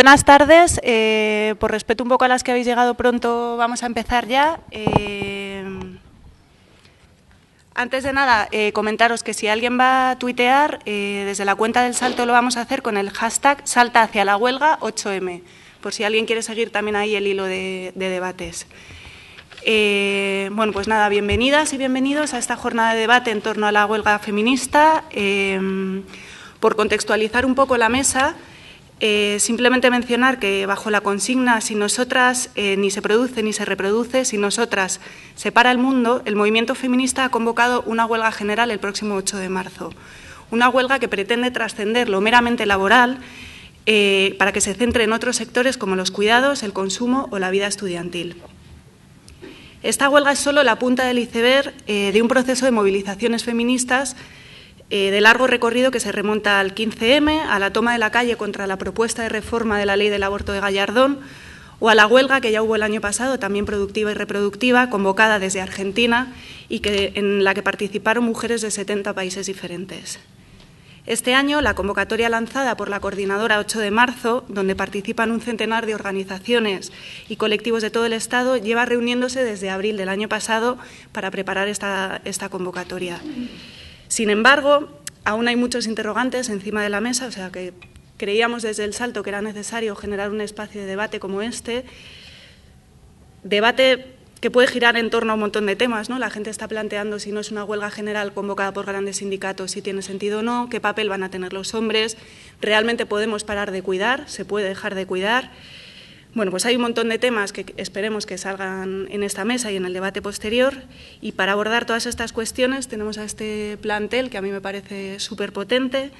Buenas tardes. Eh, por respeto un poco a las que habéis llegado pronto, vamos a empezar ya. Eh, antes de nada, eh, comentaros que si alguien va a tuitear, desde la cuenta del salto lo vamos a hacer con el hashtag salta hacia la huelga 8M, por si alguien quiere seguir también ahí el hilo de, debates. bueno, pues nada, bienvenidas y bienvenidos a esta jornada de debate en torno a la huelga feminista. por contextualizar un poco la mesa, eh, simplemente mencionar que bajo la consigna si nosotras eh, ni se produce ni se reproduce, si nosotras se para el mundo, el movimiento feminista ha convocado una huelga general el próximo 8 de marzo. Una huelga que pretende trascender lo meramente laboral eh, para que se centre en otros sectores como los cuidados, el consumo o la vida estudiantil. Esta huelga es solo la punta del iceberg de un proceso de movilizaciones feministas eh, de largo recorrido que se remonta al 15M, a la toma de la calle contra la propuesta de reforma de la ley del aborto de Gallardón o a la huelga que ya hubo el año pasado, también productiva y reproductiva, convocada desde Argentina y que, en la que participaron mujeres de 70 países diferentes. Este año, la convocatoria lanzada por la coordinadora 8 de marzo, donde participan un centenar de organizaciones y colectivos de todo el Estado, lleva reuniéndose desde abril del año pasado para preparar esta convocatoria. Sin embargo, aún hay muchos interrogantes encima de la mesa, o sea que creíamos desde el salto que era necesario generar un espacio de debate como este, debate que puede girar en torno a un montón de temas, ¿no? La gente está planteando si no es una huelga general convocada por grandes sindicatos, si tiene sentido o no, qué papel van a tener los hombres, realmente podemos parar de cuidar, se puede dejar de cuidar. Bueno, pues hay un montón de temas que esperemos que salgan en esta mesa y en el debate posterior. Y para abordar todas estas cuestiones tenemos a este plantel que a mí me parece súper potente.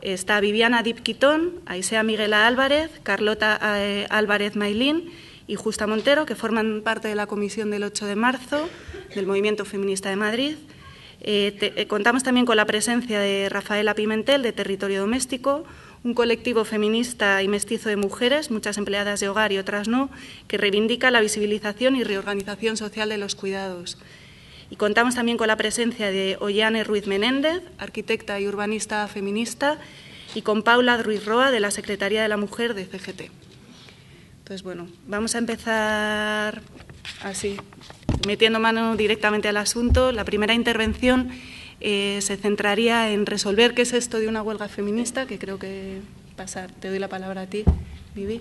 Está Viviana Dipquitón, Aisea Miguela Álvarez, Carlota eh, Álvarez Mailín y Justa Montero, que forman parte de la comisión del 8 de marzo del Movimiento Feminista de Madrid. Eh, eh, contamos también con la presencia de Rafaela Pimentel, de Territorio Doméstico, un colectivo feminista y mestizo de mujeres, muchas empleadas de hogar y otras no, que reivindica la visibilización y reorganización social de los cuidados. Y contamos también con la presencia de Ollane Ruiz Menéndez, arquitecta y urbanista feminista, y con Paula Ruiz Roa, de la Secretaría de la Mujer de CGT. Entonces, bueno, vamos a empezar así, metiendo mano directamente al asunto. La primera intervención eh, se centraría en resolver qué es esto de una huelga feminista, que creo que pasar, te doy la palabra a ti, Vivi.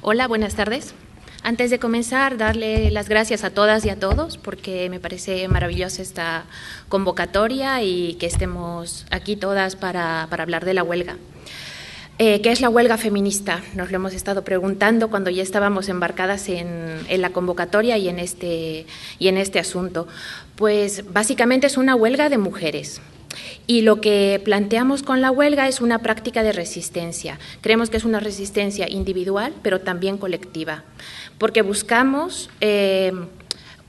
Hola, buenas tardes. Antes de comenzar, darle las gracias a todas y a todos porque me parece maravillosa esta convocatoria y que estemos aquí todas para hablar de la huelga. Eh, ¿Qué es la huelga feminista? Nos lo hemos estado preguntando cuando ya estábamos embarcadas en, la convocatoria y en, este, y en este asunto. Pues básicamente es una huelga de mujeres. Y lo que planteamos con la huelga es una práctica de resistencia. Creemos que es una resistencia individual, pero también colectiva, porque buscamos eh,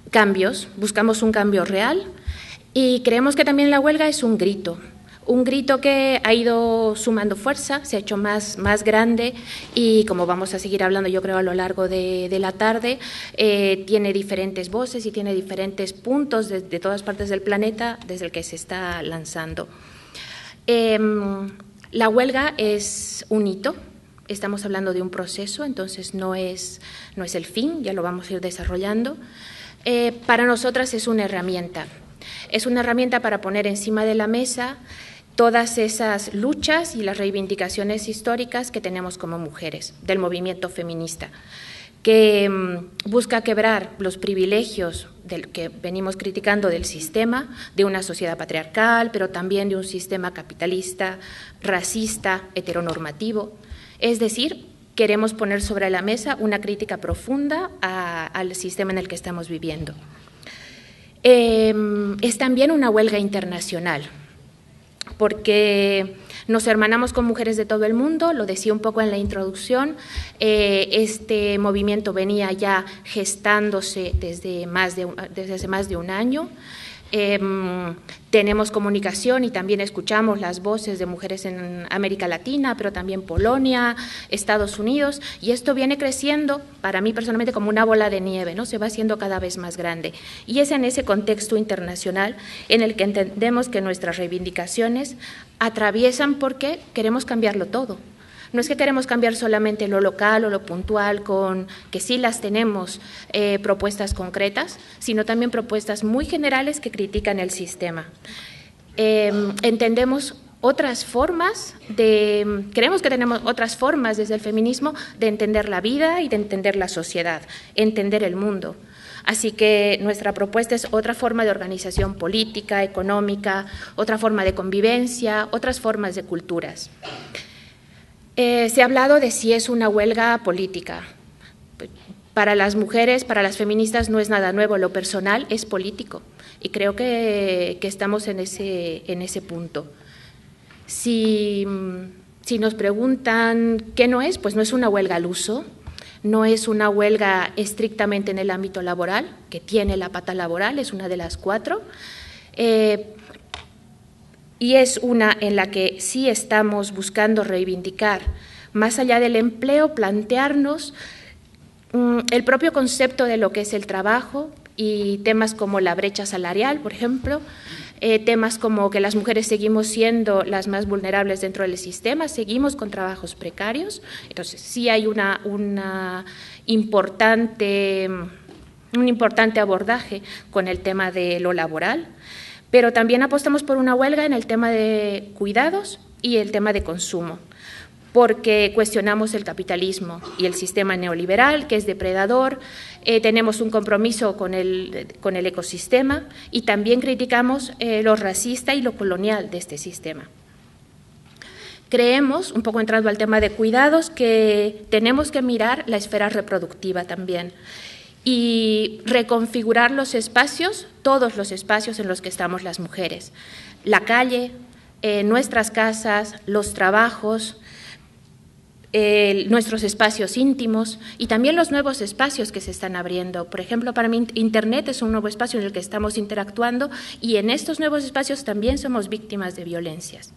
cambios, buscamos un cambio real y creemos que también la huelga es un grito, un grito que ha ido sumando fuerza, se ha hecho más, más grande y como vamos a seguir hablando yo creo a lo largo de, la tarde, eh, tiene diferentes voces y tiene diferentes puntos de, todas partes del planeta desde el que se está lanzando. Em, la huelga es un hito, estamos hablando de un proceso, entonces no es, no es el fin, ya lo vamos a ir desarrollando. Eh, para nosotras es una herramienta. Es una herramienta para poner encima de la mesa todas esas luchas y las reivindicaciones históricas que tenemos como mujeres del movimiento feminista, que mm, busca quebrar los privilegios del que venimos criticando del sistema, de una sociedad patriarcal, pero también de un sistema capitalista, racista, heteronormativo. Es decir, queremos poner sobre la mesa una crítica profunda al sistema en el que estamos viviendo. Em, es también una huelga internacional porque nos hermanamos con mujeres de todo el mundo, lo decía un poco en la introducción, eh, este movimiento venía ya gestándose desde, más de desde hace más de un año. Em, tenemos comunicación y también escuchamos las voces de mujeres en América Latina, pero también Polonia, Estados Unidos, y esto viene creciendo para mí personalmente como una bola de nieve, ¿no? Se va haciendo cada vez más grande. Y es en ese contexto internacional en el que entendemos que nuestras reivindicaciones atraviesan porque queremos cambiarlo todo. No es que queremos cambiar solamente lo local o lo puntual, con que sí las tenemos eh, propuestas concretas, sino también propuestas muy generales que critican el sistema. Em, entendemos otras formas de, creemos que tenemos otras formas desde el feminismo de entender la vida y de entender la sociedad, entender el mundo. Así que nuestra propuesta es otra forma de organización política, económica, otra forma de convivencia, otras formas de culturas. Eh, se ha hablado de si es una huelga política. Para las mujeres, para las feministas no es nada nuevo, lo personal es político y creo que, estamos en ese, en ese punto. Si, nos preguntan qué no es, pues no es una huelga al uso, no es una huelga estrictamente en el ámbito laboral, que tiene la pata laboral, es una de las cuatro. Eh, y es una en la que sí estamos buscando reivindicar, más allá del empleo, plantearnos mm, el propio concepto de lo que es el trabajo y temas como la brecha salarial, por ejemplo, eh, temas como que las mujeres seguimos siendo las más vulnerables dentro del sistema, seguimos con trabajos precarios. Entonces, sí hay una, una importante, mm, un importante abordaje con el tema de lo laboral. Pero también apostamos por una huelga en el tema de cuidados y el tema de consumo, porque cuestionamos el capitalismo y el sistema neoliberal, que es depredador, eh, tenemos un compromiso con el, ecosistema y también criticamos eh, lo racista y lo colonial de este sistema. Creemos, un poco entrando al tema de cuidados, que tenemos que mirar la esfera reproductiva también y reconfigurar los espacios, todos los espacios en los que estamos las mujeres, la calle, eh, nuestras casas, los trabajos, nuestros espacios íntimos y también los nuevos espacios que se están abriendo. Por ejemplo, para mí Internet es un nuevo espacio en el que estamos interactuando y en estos nuevos espacios también somos víctimas de violencias.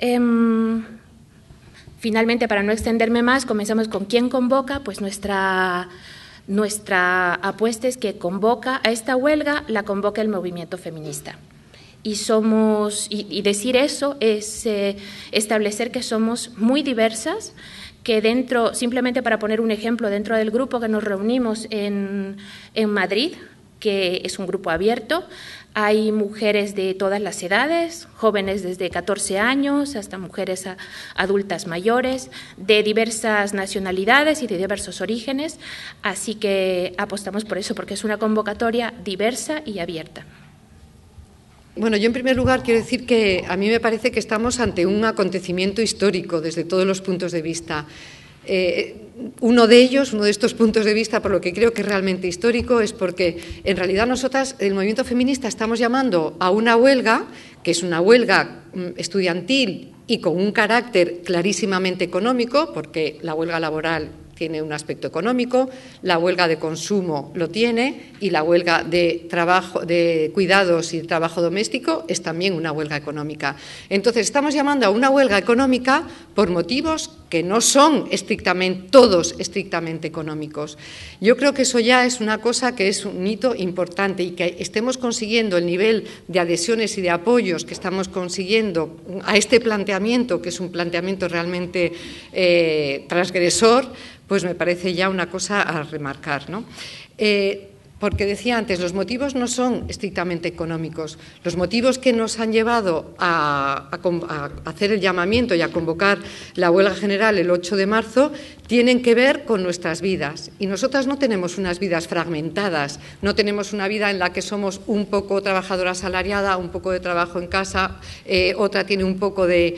Em, finalmente, para no extenderme más, comenzamos con quién convoca, pues nuestra nuestra apuesta es que convoca a esta huelga, la convoca el movimiento feminista. Y, somos, y, decir eso es eh, establecer que somos muy diversas, que dentro, simplemente para poner un ejemplo, dentro del grupo que nos reunimos en Madrid, que es un grupo abierto, hay mujeres de todas las edades, jóvenes desde 14 años hasta mujeres adultas mayores, de diversas nacionalidades y de diversos orígenes, así que apostamos por eso, porque es una convocatoria diversa y abierta. Bueno, yo en primer lugar quiero decir que a mí me parece que estamos ante un acontecimiento histórico desde todos los puntos de vista. Eh, uno de ellos, uno de estos puntos de vista, por lo que creo que es realmente histórico, es porque en realidad nosotras, el movimiento feminista, estamos llamando a una huelga, que es una huelga mm, estudiantil y con un carácter clarísimamente económico, porque la huelga laboral tiene un aspecto económico, la huelga de consumo lo tiene y la huelga de trabajo de cuidados y trabajo doméstico es también una huelga económica. Entonces, estamos llamando a una huelga económica por motivos que no son estrictamente, todos estrictamente económicos. Yo creo que eso ya es una cosa que es un hito importante y que estemos consiguiendo el nivel de adhesiones y de apoyos que estamos consiguiendo a este planteamiento, que es un planteamiento realmente eh, transgresor, pues me parece ya una cosa a remarcar. ¿no? Eh, porque decía antes, los motivos no son estrictamente económicos. Los motivos que nos han llevado a, hacer el llamamiento y a convocar la huelga general el 8 de marzo tienen que ver con nuestras vidas. Y nosotras no tenemos unas vidas fragmentadas, no tenemos una vida en la que somos un poco trabajadora asalariada, un poco de trabajo en casa, eh, otra tiene un poco eh,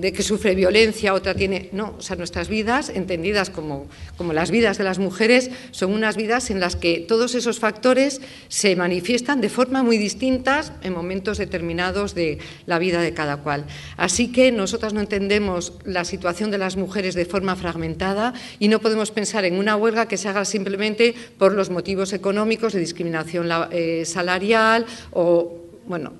de, que sufre violencia, otra tiene... No, o sea, nuestras vidas, entendidas como, como las vidas de las mujeres, son unas vidas en las que todos esos factores se manifiestan de forma muy distinta en momentos determinados de la vida de cada cual. Así que nosotras no entendemos la situación de las mujeres de forma fragmentada y no podemos pensar en una huelga que se haga simplemente por los motivos económicos de discriminación eh, salarial o bueno,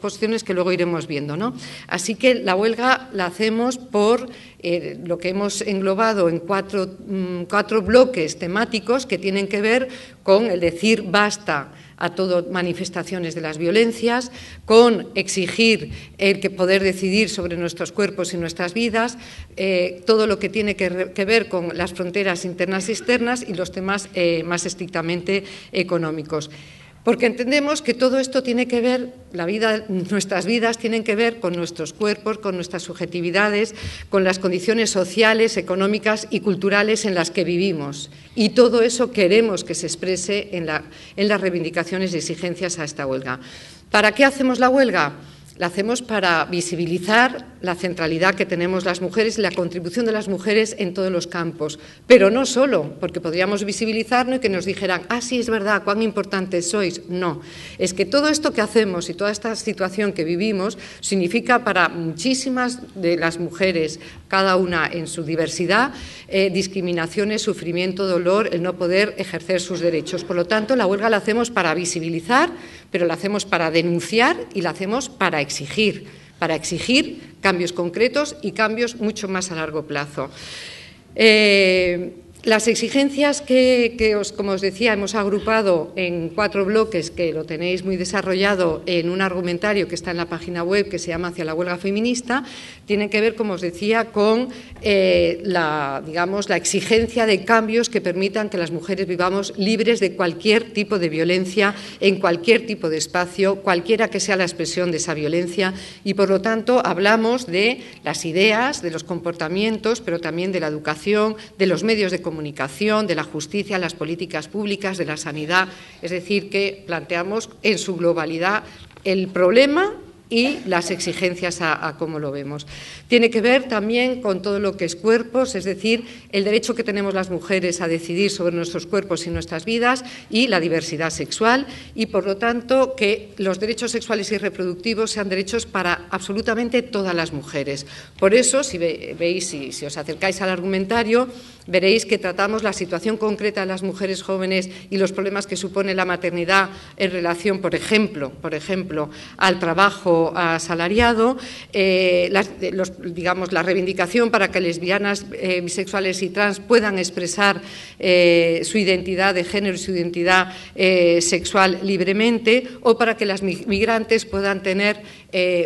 cuestiones que luego iremos viendo, ¿no? Así que la huelga la hacemos por eh, lo que hemos englobado en mm, cuatro bloques temáticos que tienen que ver con el decir basta a todo manifestaciones de las violencias, con exigir el que poder decidir sobre nuestros cuerpos y nuestras vidas, eh, todo lo que tiene que, ver con las fronteras internas y externas y los temas eh, más estrictamente económicos porque entendemos que todo esto tiene que ver, nuestras vidas tienen que ver con nuestros cuerpos, con nuestras subjetividades, con las condiciones sociales, económicas y culturales en las que vivimos. Y todo eso queremos que se exprese en las reivindicaciones y exigencias a esta huelga. ¿Para qué hacemos la huelga? La hacemos para visibilizar la centralidad que tenemos las mujeres y la contribución de las mujeres en todos los campos. Pero no solo, porque podríamos visibilizarnos y que nos dijeran, ah, sí, es verdad, cuán importantes sois. No, es que todo esto que hacemos y toda esta situación que vivimos significa para muchísimas de las mujeres, cada una en su diversidad, eh, discriminaciones, sufrimiento, dolor, el no poder ejercer sus derechos. Por lo tanto, la huelga la hacemos para visibilizar, pero la hacemos para denunciar y la hacemos para exigir, para exigir cambios concretos y cambios mucho más a largo plazo. Eh, las exigencias que, os, como os decía, hemos agrupado en cuatro bloques que lo tenéis muy desarrollado en un argumentario que está en la página web que se llama Hacia la huelga feminista, tienen que ver, como os decía, con eh, la, digamos, la exigencia de cambios que permitan que las mujeres vivamos libres de cualquier tipo de violencia en cualquier tipo de espacio, cualquiera que sea la expresión de esa violencia. Y, por lo tanto, hablamos de las ideas, de los comportamientos, pero también de la educación, de los medios de comunicación comunicación, de la justicia, las políticas públicas, de la sanidad. Es decir, que planteamos en su globalidad el problema y las exigencias a, cómo lo vemos. Tiene que ver también con todo lo que es cuerpos, es decir, el derecho que tenemos las mujeres a decidir sobre nuestros cuerpos y nuestras vidas y la diversidad sexual y, por lo tanto, que los derechos sexuales y reproductivos sean derechos para absolutamente todas las mujeres. Por eso, si veis, si, si os acercáis al argumentario, Veréis que tratamos la situación concreta de las mujeres jóvenes y los problemas que supone la maternidad en relación, por ejemplo, por ejemplo al trabajo asalariado, eh, eh, digamos, la reivindicación para que lesbianas, eh, bisexuales y trans puedan expresar su identidad de género y su identidad sexual libremente, o para que las migrantes puedan tener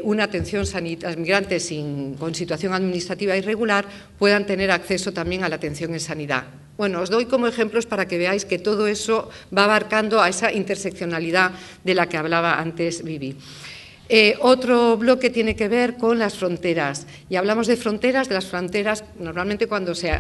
una atención sanitaria, migrantes con situación administrativa irregular puedan tener acceso también a la atención en sanidad. Bueno, os doy como ejemplos para que veáis que todo eso va abarcando a esa interseccionalidad de la que hablaba antes Vivi. Eh, otro bloque tiene que ver con las fronteras. Y hablamos de fronteras, de las fronteras, normalmente cuando se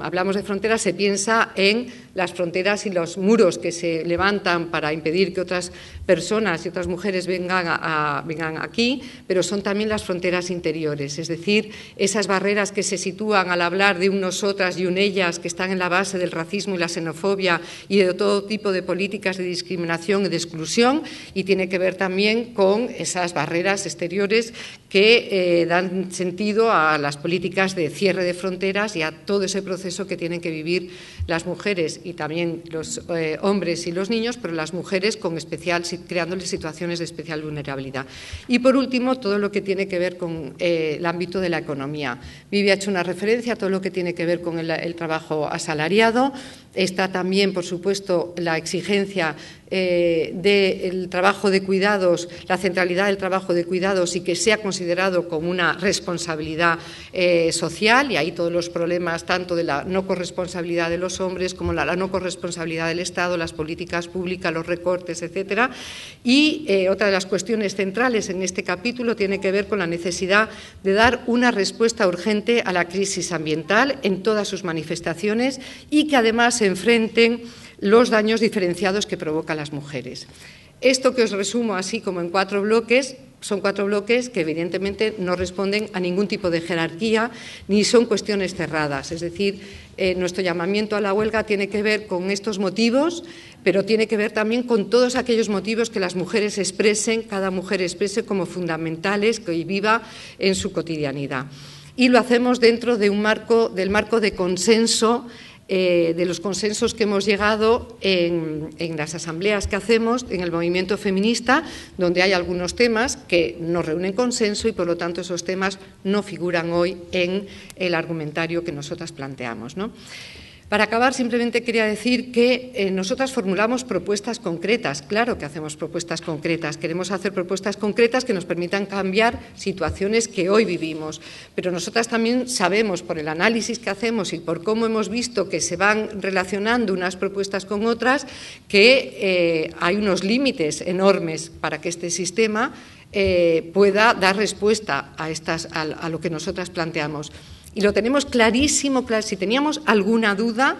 hablamos de fronteras se piensa en las fronteras y los muros que se levantan para impedir que otras personas y otras mujeres vengan, vengan aquí, pero son también las fronteras interiores, es decir, esas barreras que se sitúan al hablar de un nosotras y un ellas que están en la base del racismo y la xenofobia y de todo tipo de políticas de discriminación y de exclusión, y tiene que ver también con esas barreras exteriores que eh, dan sentido a las políticas de cierre de fronteras y a todo ese proceso que tienen que vivir las mujeres y también los eh, hombres y los niños, pero las mujeres con especial creándoles situaciones de especial vulnerabilidad. Y por último, todo lo que tiene que ver con eh, el ámbito de la economía. Vivi ha hecho una referencia a todo lo que tiene que ver con el, el trabajo asalariado. Está también, por supuesto, la exigencia del trabajo de cuidados, la centralidad del trabajo de cuidados y que sea considerado considerado como una responsabilidad eh, social y ahí todos los problemas tanto de la no corresponsabilidad de los hombres como la, no corresponsabilidad del Estado, las políticas públicas, los recortes, etcétera. Y eh, otra de las cuestiones centrales en este capítulo tiene que ver con la necesidad de dar una respuesta urgente a la crisis ambiental en todas sus manifestaciones y que además se enfrenten los daños diferenciados que provocan las mujeres. Esto que os resumo así como en cuatro bloques son cuatro bloques que evidentemente no responden a ningún tipo de jerarquía ni son cuestiones cerradas. Es decir, eh, nuestro llamamiento a la huelga tiene que ver con estos motivos, pero tiene que ver también con todos aquellos motivos que las mujeres expresen, cada mujer exprese como fundamentales que hoy viva en su cotidianidad. Y lo hacemos dentro de marco, del marco de consenso eh, de los consensos que hemos llegado en, las asambleas que hacemos en el movimiento feminista, donde hay algunos temas que no reúnen consenso y por lo tanto esos temas no figuran hoy en el argumentario que nosotras planteamos. Para acabar, simplemente quería decir que eh, nosotras formulamos propuestas concretas. Claro que hacemos propuestas concretas. Queremos hacer propuestas concretas que nos permitan cambiar situaciones que hoy vivimos. Pero nosotras también sabemos, por el análisis que hacemos y por cómo hemos visto que se van relacionando unas propuestas con otras, que eh, hay unos límites enormes para que este sistema eh, pueda dar respuesta a, estas, a lo que nosotras planteamos. Y lo tenemos clarísimo, si teníamos alguna duda,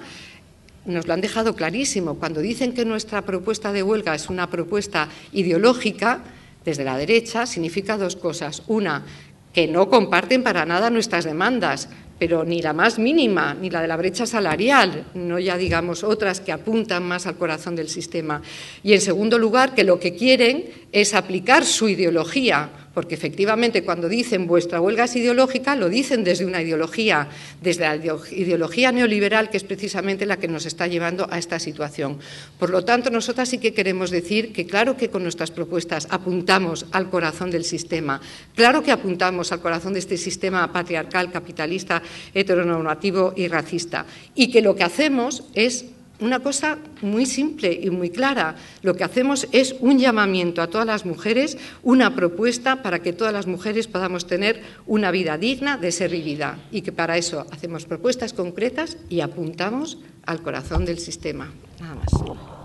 nos lo han dejado clarísimo. Cuando dicen que nuestra propuesta de huelga es una propuesta ideológica, desde la derecha, significa dos cosas. Una, que no comparten para nada nuestras demandas, pero ni la más mínima, ni la de la brecha salarial, no ya digamos otras que apuntan más al corazón del sistema. Y en segundo lugar, que lo que quieren es aplicar su ideología porque efectivamente cuando dicen vuestra huelga es ideológica, lo dicen desde una ideología, desde la ideología neoliberal, que es precisamente la que nos está llevando a esta situación. Por lo tanto, nosotras sí que queremos decir que claro que con nuestras propuestas apuntamos al corazón del sistema, claro que apuntamos al corazón de este sistema patriarcal, capitalista, heteronormativo y racista, y que lo que hacemos es una cosa muy simple y muy clara. Lo que hacemos es un llamamiento a todas las mujeres, una propuesta para que todas las mujeres podamos tener una vida digna de ser vivida y que para eso hacemos propuestas concretas y apuntamos al corazón del sistema. Nada más.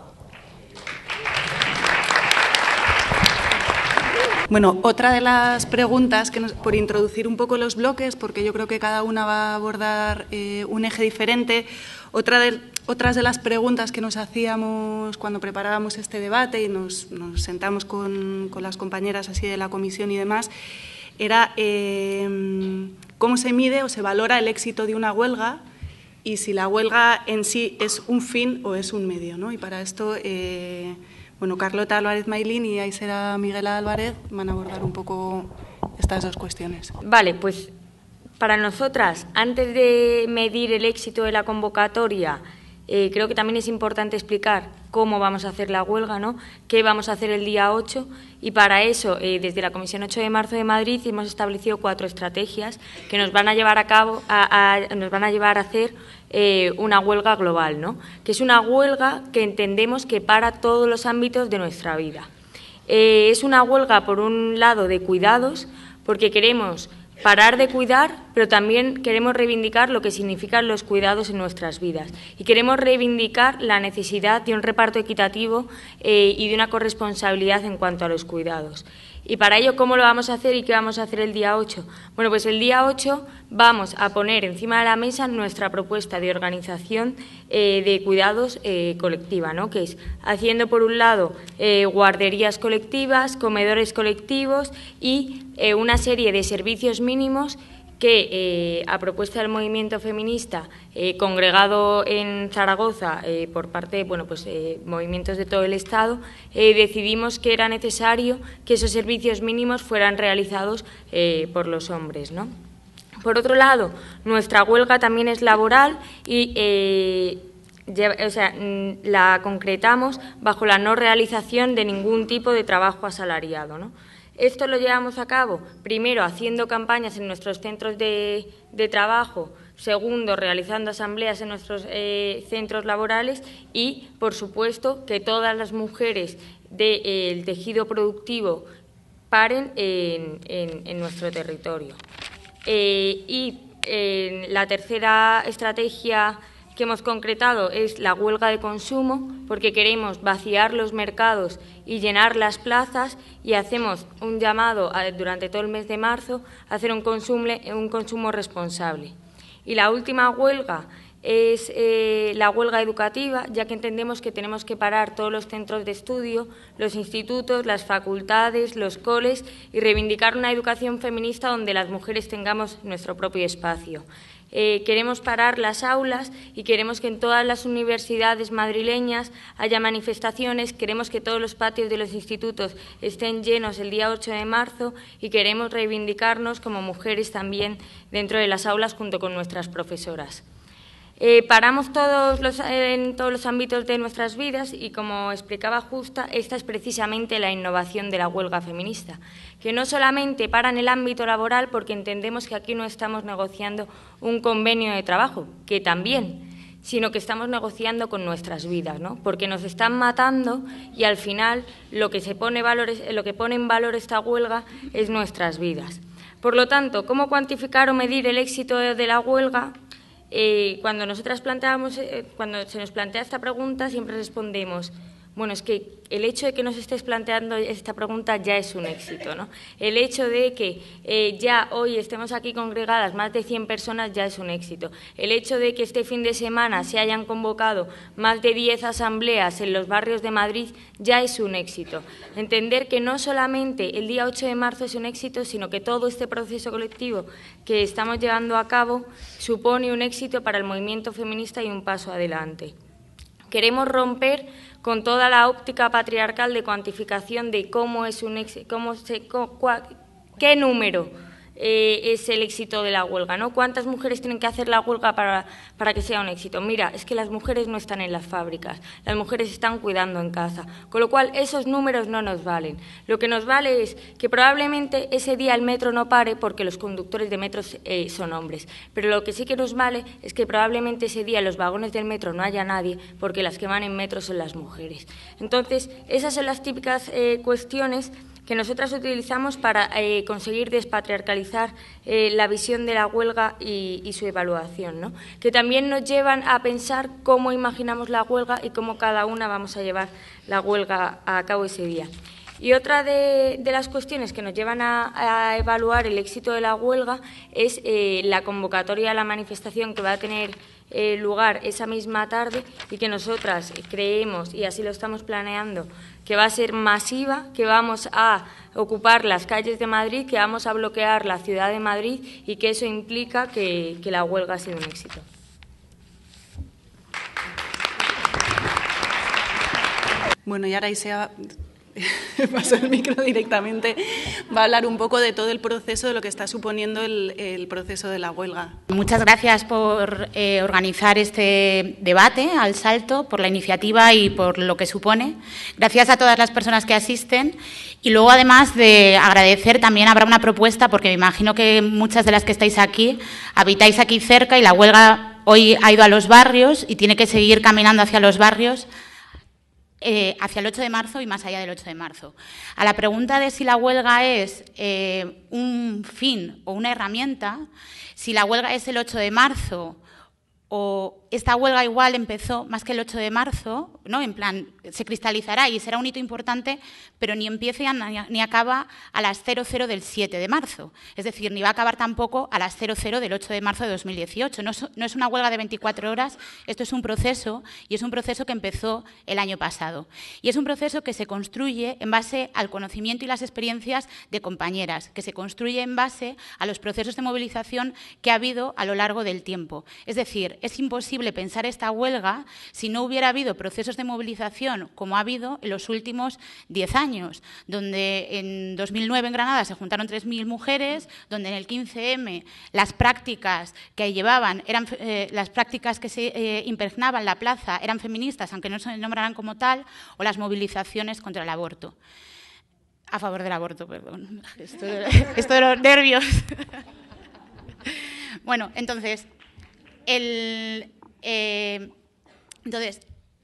Bueno, otra de las preguntas que nos, por introducir un poco los bloques, porque yo creo que cada una va a abordar eh, un eje diferente. Otra de, otras de las preguntas que nos hacíamos cuando preparábamos este debate y nos, sentamos con, con, las compañeras así de la comisión y demás era em, cómo se mide o se valora el éxito de una huelga y si la huelga en sí es un fin o es un medio. ¿no? Y para esto eh, bueno, Carlota Álvarez Mailín y será Miguel Álvarez van a abordar un poco estas dos cuestiones. Vale, pues para nosotras, antes de medir el éxito de la convocatoria, eh, creo que también es importante explicar cómo vamos a hacer la huelga, ¿no? qué vamos a hacer el día 8 y para eso eh, desde la Comisión 8 de marzo de Madrid hemos establecido cuatro estrategias que nos van a llevar a cabo, nos van a llevar a hacer eh, una huelga global, ¿no? que es una huelga que entendemos que para todos los ámbitos de nuestra vida. es una huelga, por un lado, de cuidados, porque queremos parar de cuidar, pero también queremos reivindicar lo que significan los cuidados en nuestras vidas. Y queremos reivindicar la necesidad de un reparto equitativo eh, y de una corresponsabilidad en cuanto a los cuidados. ¿Y para ello cómo lo vamos a hacer y qué vamos a hacer el día 8? Bueno, pues el día 8 vamos a poner encima de la mesa nuestra propuesta de organización eh, de cuidados eh, colectiva, ¿no? que es haciendo por un lado eh, guarderías colectivas, comedores colectivos y una serie de servicios mínimos que eh, a propuesta del movimiento feminista eh, congregado en Zaragoza eh, por parte de bueno, pues, movimientos de todo el Estado, decidimos que era necesario que esos servicios mínimos fueran realizados por los hombres. ¿no? Por otro lado, nuestra huelga también es laboral y la concretamos bajo la no realización de ningún tipo de trabajo asalariado. ¿no? Esto lo llevamos a cabo, primero, haciendo campañas en nuestros centros de, trabajo, segundo, realizando asambleas en nuestros eh, centros laborales y, por supuesto, que todas las mujeres del tejido productivo paren en, nuestro territorio. Eh, y la tercera estrategia que hemos concretado es la huelga de consumo, porque queremos vaciar los mercados y llenar las plazas y hacemos un llamado durante todo el mes de marzo a hacer un, consumo responsable. Y la última huelga es eh, la huelga educativa, ya que entendemos que tenemos que parar todos los centros de estudio, los institutos, las facultades, los coles y reivindicar una educación feminista donde las mujeres tengamos nuestro propio espacio. Eh, queremos parar las aulas y queremos que en todas las universidades madrileñas haya manifestaciones, queremos que todos los patios de los institutos estén llenos el día 8 de marzo y queremos reivindicarnos como mujeres también dentro de las aulas junto con nuestras profesoras. Eh, paramos todos en todos los ámbitos de nuestras vidas y, como explicaba Justa, esta es precisamente la innovación de la huelga feminista, que no solamente paran el ámbito laboral porque entendemos que aquí no estamos negociando un convenio de trabajo, que también, sino que estamos negociando con nuestras vidas, ¿no? Porque nos están matando y al final lo que se pone en valor esta huelga es nuestras vidas. Por lo tanto, ¿cómo cuantificar o medir el éxito de la huelga? Eh, cuando nosotras eh, cuando se nos plantea esta pregunta, siempre respondemos bueno, es que el hecho de que nos estés planteando esta pregunta ya es un éxito, ¿no? El hecho de que eh, ya hoy estemos aquí congregadas más de 100 personas ya es un éxito. El hecho de que este fin de semana se hayan convocado más de 10 asambleas en los barrios de Madrid ya es un éxito. Entender que no solamente el día 8 de marzo es un éxito, sino que todo este proceso colectivo que estamos llevando a cabo supone un éxito para el movimiento feminista y un paso adelante. Queremos romper con toda la óptica patriarcal de cuantificación de cómo es un éxito, cómo se, qué número eh, es el éxito de la huelga, ¿no? ¿Cuántas mujeres tienen que hacer la huelga para, que sea un éxito? Mira, es que las mujeres no están en las fábricas, las mujeres están cuidando en casa, con lo cual esos números no nos valen. Lo que nos vale es que probablemente ese día el metro no pare porque los conductores de metros eh, son hombres, pero lo que sí que nos vale es que probablemente ese día en los vagones del metro no haya nadie porque las que van en metro son las mujeres. Entonces, esas son las típicas eh, cuestiones que nosotras utilizamos para eh, conseguir despatriarcalizar eh, la visión de la huelga y, su evaluación, que también nos llevan a pensar cómo imaginamos la huelga y cómo cada una vamos a llevar la huelga a cabo ese día. Y otra de, las cuestiones que nos llevan a, evaluar el éxito de la huelga es eh, la convocatoria a la manifestación que va a tener eh, lugar esa misma tarde y que nosotras creemos, y así lo estamos planeando, que va a ser masiva, que vamos a ocupar las calles de Madrid, que vamos a bloquear la ciudad de Madrid y que eso implica que, la huelga ha sido un éxito. Bueno, y ahora paso el micro directamente, va a hablar un poco de todo el proceso, de lo que está suponiendo el, proceso de la huelga. Muchas gracias por eh, organizar este debate al salto, por la iniciativa y por lo que supone. Gracias a todas las personas que asisten. Y luego, además de agradecer, también habrá una propuesta, porque me imagino que muchas de las que estáis aquí habitáis aquí cerca y la huelga hoy ha ido a los barrios y tiene que seguir caminando hacia los barrios. Eh, hacia el 8 de marzo y más allá del 8 de marzo. A la pregunta de si la huelga es eh, un fin o una herramienta, si la huelga es el 8 de marzo o esta huelga igual empezó más que el 8 de marzo, ¿no? En plan, se cristalizará y será un hito importante, pero ni empieza ni acaba a las 00 del 7 de marzo. Es decir, ni va a acabar tampoco a las 00 del 8 de marzo de 2018. No es, no es una huelga de 24 horas, esto es un proceso y es un proceso que empezó el año pasado. Y es un proceso que se construye en base al conocimiento y las experiencias de compañeras, que se construye en base a los procesos de movilización que ha habido a lo largo del tiempo. Es decir, es imposible pensar esta huelga si no hubiera habido procesos de movilización como ha habido en los últimos 10 años, donde en 2009 en Granada se juntaron 3.000 mujeres, donde en el 15M las prácticas que llevaban eran eh, las prácticas que se impregnaban eh, impregnaban la plaza eran feministas, aunque no se nombraran como tal, o las movilizaciones contra el aborto. A favor del aborto, perdón. esto de los nervios. Bueno, entonces, el, eh, entonces,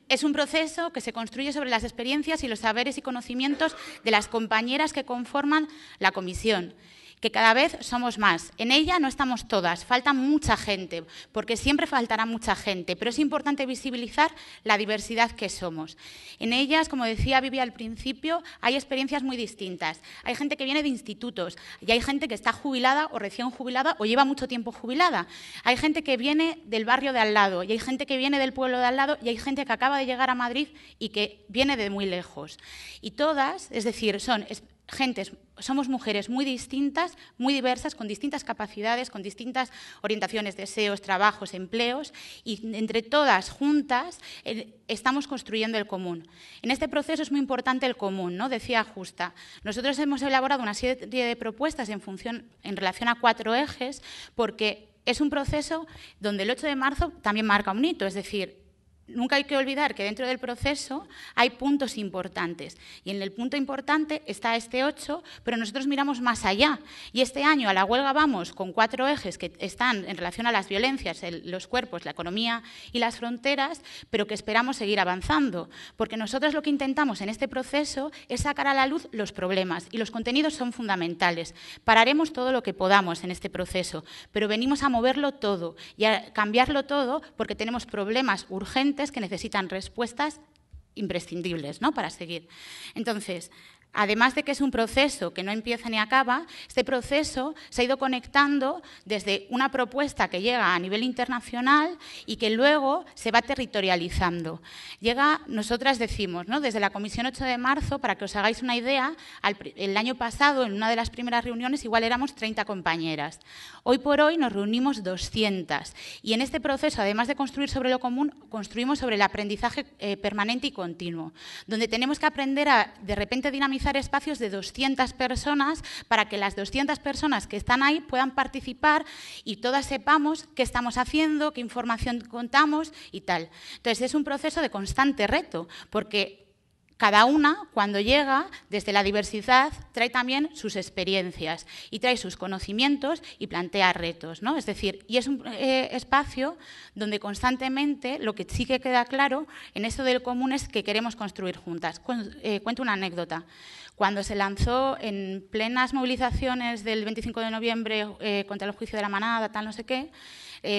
es un proceso que se construye sobre las experiencias y los saberes y conocimientos de las compañeras que conforman la comisión que cada vez somos más. En ella no estamos todas, falta mucha gente, porque siempre faltará mucha gente, pero es importante visibilizar la diversidad que somos. En ellas, como decía Vivi al principio, hay experiencias muy distintas. Hay gente que viene de institutos y hay gente que está jubilada o recién jubilada o lleva mucho tiempo jubilada. Hay gente que viene del barrio de al lado y hay gente que viene del pueblo de al lado y hay gente que acaba de llegar a Madrid y que viene de muy lejos. Y todas, es decir, son gentes, somos mujeres muy distintas, muy diversas, con distintas capacidades, con distintas orientaciones, deseos, trabajos, empleos, y entre todas juntas eh, estamos construyendo el común. En este proceso es muy importante el común, ¿no? Decía Justa. Nosotros hemos elaborado una serie de propuestas en función, en relación a cuatro ejes, porque es un proceso donde el 8 de marzo también marca un hito, es decir, nunca hay que olvidar que dentro del proceso hay puntos importantes. Y en el punto importante está este 8, pero nosotros miramos más allá. Y este año a la huelga vamos con cuatro ejes que están en relación a las violencias, los cuerpos, la economía y las fronteras, pero que esperamos seguir avanzando. Porque nosotros lo que intentamos en este proceso es sacar a la luz los problemas y los contenidos son fundamentales. Pararemos todo lo que podamos en este proceso, pero venimos a moverlo todo y a cambiarlo todo porque tenemos problemas urgentes que necesitan respuestas imprescindibles ¿no? para seguir. Entonces, Además de que es un proceso que no empieza ni acaba, este proceso se ha ido conectando desde una propuesta que llega a nivel internacional y que luego se va territorializando. Llega, nosotras decimos, ¿no? desde la Comisión 8 de marzo, para que os hagáis una idea, el año pasado en una de las primeras reuniones igual éramos 30 compañeras. Hoy por hoy nos reunimos 200 y en este proceso, además de construir sobre lo común, construimos sobre el aprendizaje eh, permanente y continuo, donde tenemos que aprender a de repente dinamizar espacios de 200 personas para que las 200 personas que están ahí puedan participar y todas sepamos qué estamos haciendo, qué información contamos y tal. Entonces es un proceso de constante reto, porque cada una, cuando llega, desde la diversidad, trae también sus experiencias y trae sus conocimientos y plantea retos. ¿no? Es decir, y es un eh, espacio donde constantemente lo que sí que queda claro en esto del común es que queremos construir juntas. Eh, cuento, una anécdota. Cuando se lanzó en plenas movilizaciones del 25 de noviembre eh, contra el juicio de la manada, tal no sé qué,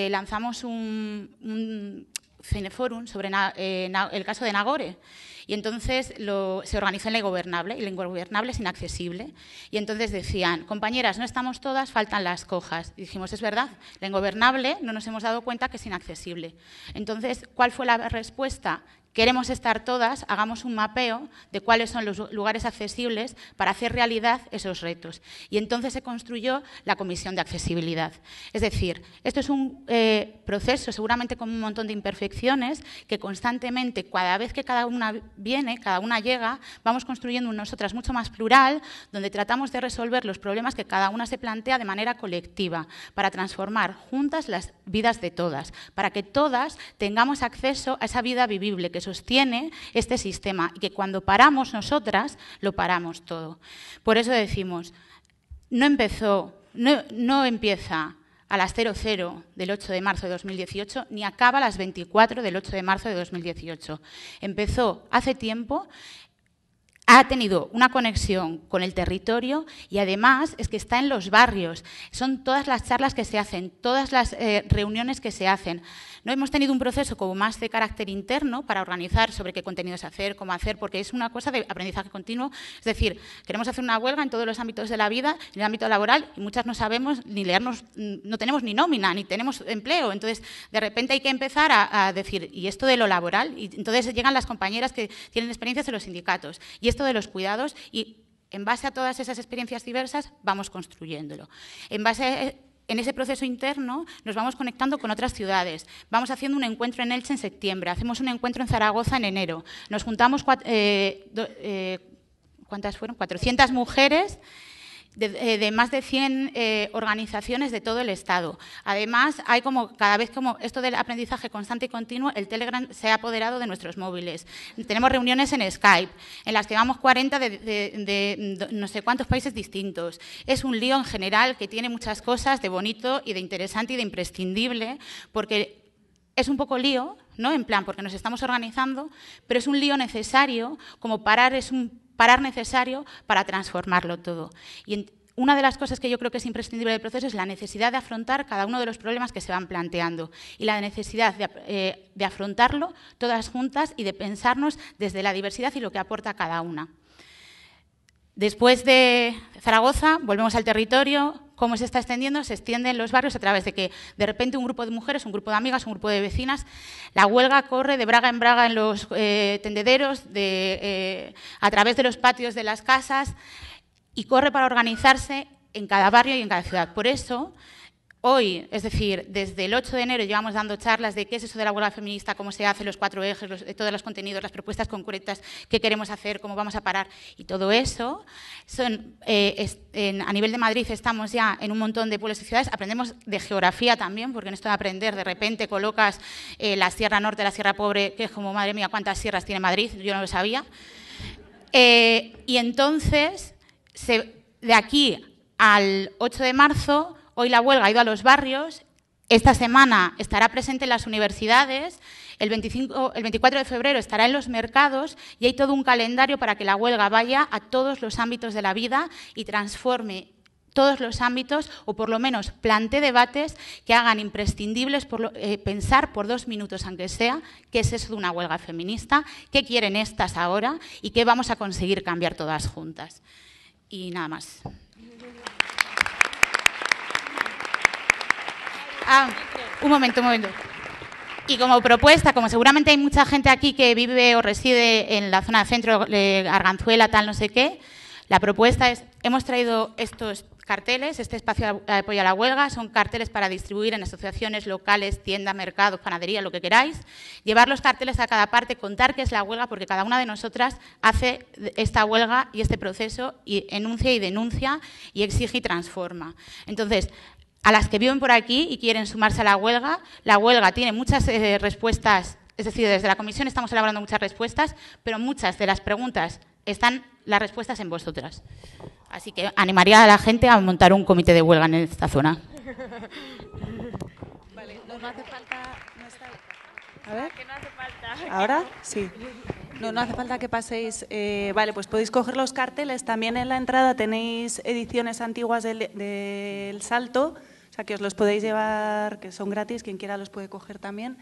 lanzamos un cineforum sobre el caso de Nagore. Y entonces se organizó en la ingobernable, y la ingobernable es inaccesible. Y entonces decían, compañeras, no estamos todas, faltan las cojas. Y dijimos, es verdad, la ingobernable no nos hemos dado cuenta que es inaccesible. Entonces, ¿cuál fue la respuesta? queremos estar todas, hagamos un mapeo de cuáles son los lugares accesibles para hacer realidad esos retos. Y entonces se construyó la Comisión de Accesibilidad. Es decir, esto es un eh, proceso seguramente con un montón de imperfecciones que constantemente, cada vez que cada una viene, cada una llega, vamos construyendo nosotras mucho más plural, donde tratamos de resolver los problemas que cada una se plantea de manera colectiva, para transformar juntas las vidas de todas, para que todas tengamos acceso a esa vida vivible sostiene este sistema y que cuando paramos nosotras, lo paramos todo. Por eso decimos, no empezó, no, no empieza a las 00 del 8 de marzo de 2018 ni acaba a las 24 del 8 de marzo de 2018. Empezó hace tiempo, ha tenido una conexión con el territorio y además es que está en los barrios. Son todas las charlas que se hacen, todas las eh, reuniones que se hacen. No hemos tenido un proceso como más de carácter interno para organizar sobre qué contenidos hacer, cómo hacer, porque es una cosa de aprendizaje continuo. Es decir, queremos hacer una huelga en todos los ámbitos de la vida, en el ámbito laboral, y muchas no sabemos ni leernos, mm, no tenemos ni nómina, ni tenemos empleo. Entonces, de repente hay que empezar a, decir, ¿y esto de lo laboral? Y entonces llegan las compañeras que tienen experiencias en los sindicatos, y esto de los cuidados, y en base a todas esas experiencias diversas vamos construyéndolo. En base en ese proceso interno nos vamos conectando con otras ciudades. Vamos haciendo un encuentro en Elche en septiembre, hacemos un encuentro en Zaragoza en enero. Nos juntamos, eh, eh, ¿cuántas fueron? 400 mujeres eh, de, más de 100 eh, organizaciones de todo el Estado. Además, hay como cada vez como esto del aprendizaje constante y continuo, el Telegram se ha apoderado de nuestros móviles. Tenemos reuniones en Skype, en las que vamos 40 de, de no sé cuántos países distintos. Es un lío en general que tiene muchas cosas de bonito y de interesante y de imprescindible, porque es un poco lío, ¿no? En plan, porque nos estamos organizando, pero es un lío necesario, como parar es un parar necesario para transformarlo todo. Y una de las cosas que yo creo que es imprescindible del proceso es la necesidad de afrontar cada uno de los problemas que se van planteando y la necesidad de eh, afrontarlo todas juntas y de pensarnos desde la diversidad y lo que aporta cada una. Después de Zaragoza, volvemos al territorio, cómo se está extendiendo, se extiende en los barrios a través de que de repente un grupo de mujeres, un grupo de amigas, un grupo de vecinas, la huelga corre de braga en braga en los eh, tendederos, de, eh, a través de los patios de las casas y corre para organizarse en cada barrio y en cada ciudad. Por eso, Hoy, es decir, desde el 8 de enero llevamos dando charlas de qué es eso de la huelga feminista, cómo se hace, los cuatro ejes, eh, todos los contenidos, las propuestas concretas, qué queremos hacer, cómo vamos a parar. Y todo eso, eh, a nivel de Madrid estamos ya en un montón de pueblos y ciudades, aprendemos de geografía también, porque en esto de aprender, de repente colocas eh, la Sierra Norte, la Sierra Pobre, que es como, madre mía, cuántas sierras tiene Madrid, yo no lo sabía. y entonces, de aquí al 8 de marzo Hoy la huelga ha ido a los barrios, esta semana estará presente en las universidades, el, 24 de febrero estará en los mercados y hay todo un calendario para que la huelga vaya a todos los ámbitos de la vida y transforme todos los ámbitos o por lo menos plantee debates que hagan imprescindibles por eh, pensar por dos minutos, aunque sea, qué es eso de una huelga feminista, qué quieren estas ahora y qué vamos a conseguir cambiar todas juntas. Y nada más. Ah, un momento, un momento. Y como propuesta, como seguramente hay mucha gente aquí que vive o reside en la zona de centro, de Arganzuela, tal, no sé qué, la propuesta es, hemos traído estos carteles, este espacio de apoyo a la huelga, son carteles para distribuir en asociaciones locales, tienda, mercados, panadería, lo que queráis, llevar los carteles a cada parte, contar qué es la huelga, porque cada una de nosotras hace esta huelga y este proceso y enuncia y denuncia y exige y transforma. Entonces, a las que viven por aquí y quieren sumarse a la huelga. La huelga tiene muchas eh, respuestas, es decir, desde la comisión estamos elaborando muchas respuestas, pero muchas de las preguntas están las respuestas en vosotras. Así que animaría a la gente a montar un comité de huelga en esta zona. Vale, hace falta. A ver. ¿Ahora? Sí. No, hace falta que paséis. Eh, vale, pues podéis coger los carteles. También en la entrada tenéis ediciones antiguas del Salto o sea, que os los podéis llevar, que son gratis, quien quiera los puede coger también.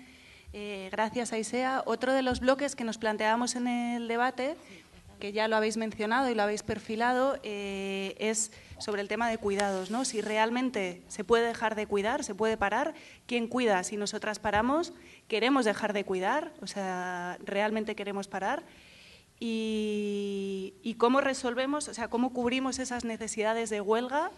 Eh, gracias, Aisea. Otro de los bloques que nos planteábamos en el debate, que ya lo habéis mencionado y lo habéis perfilado, eh, es sobre el tema de cuidados. ¿no? Si realmente se puede dejar de cuidar, se puede parar, ¿quién cuida? Si nosotras paramos, ¿queremos dejar de cuidar? O sea, ¿realmente queremos parar? y cómo resolvemos, o sea, cómo cubrimos esas necesidades de huelga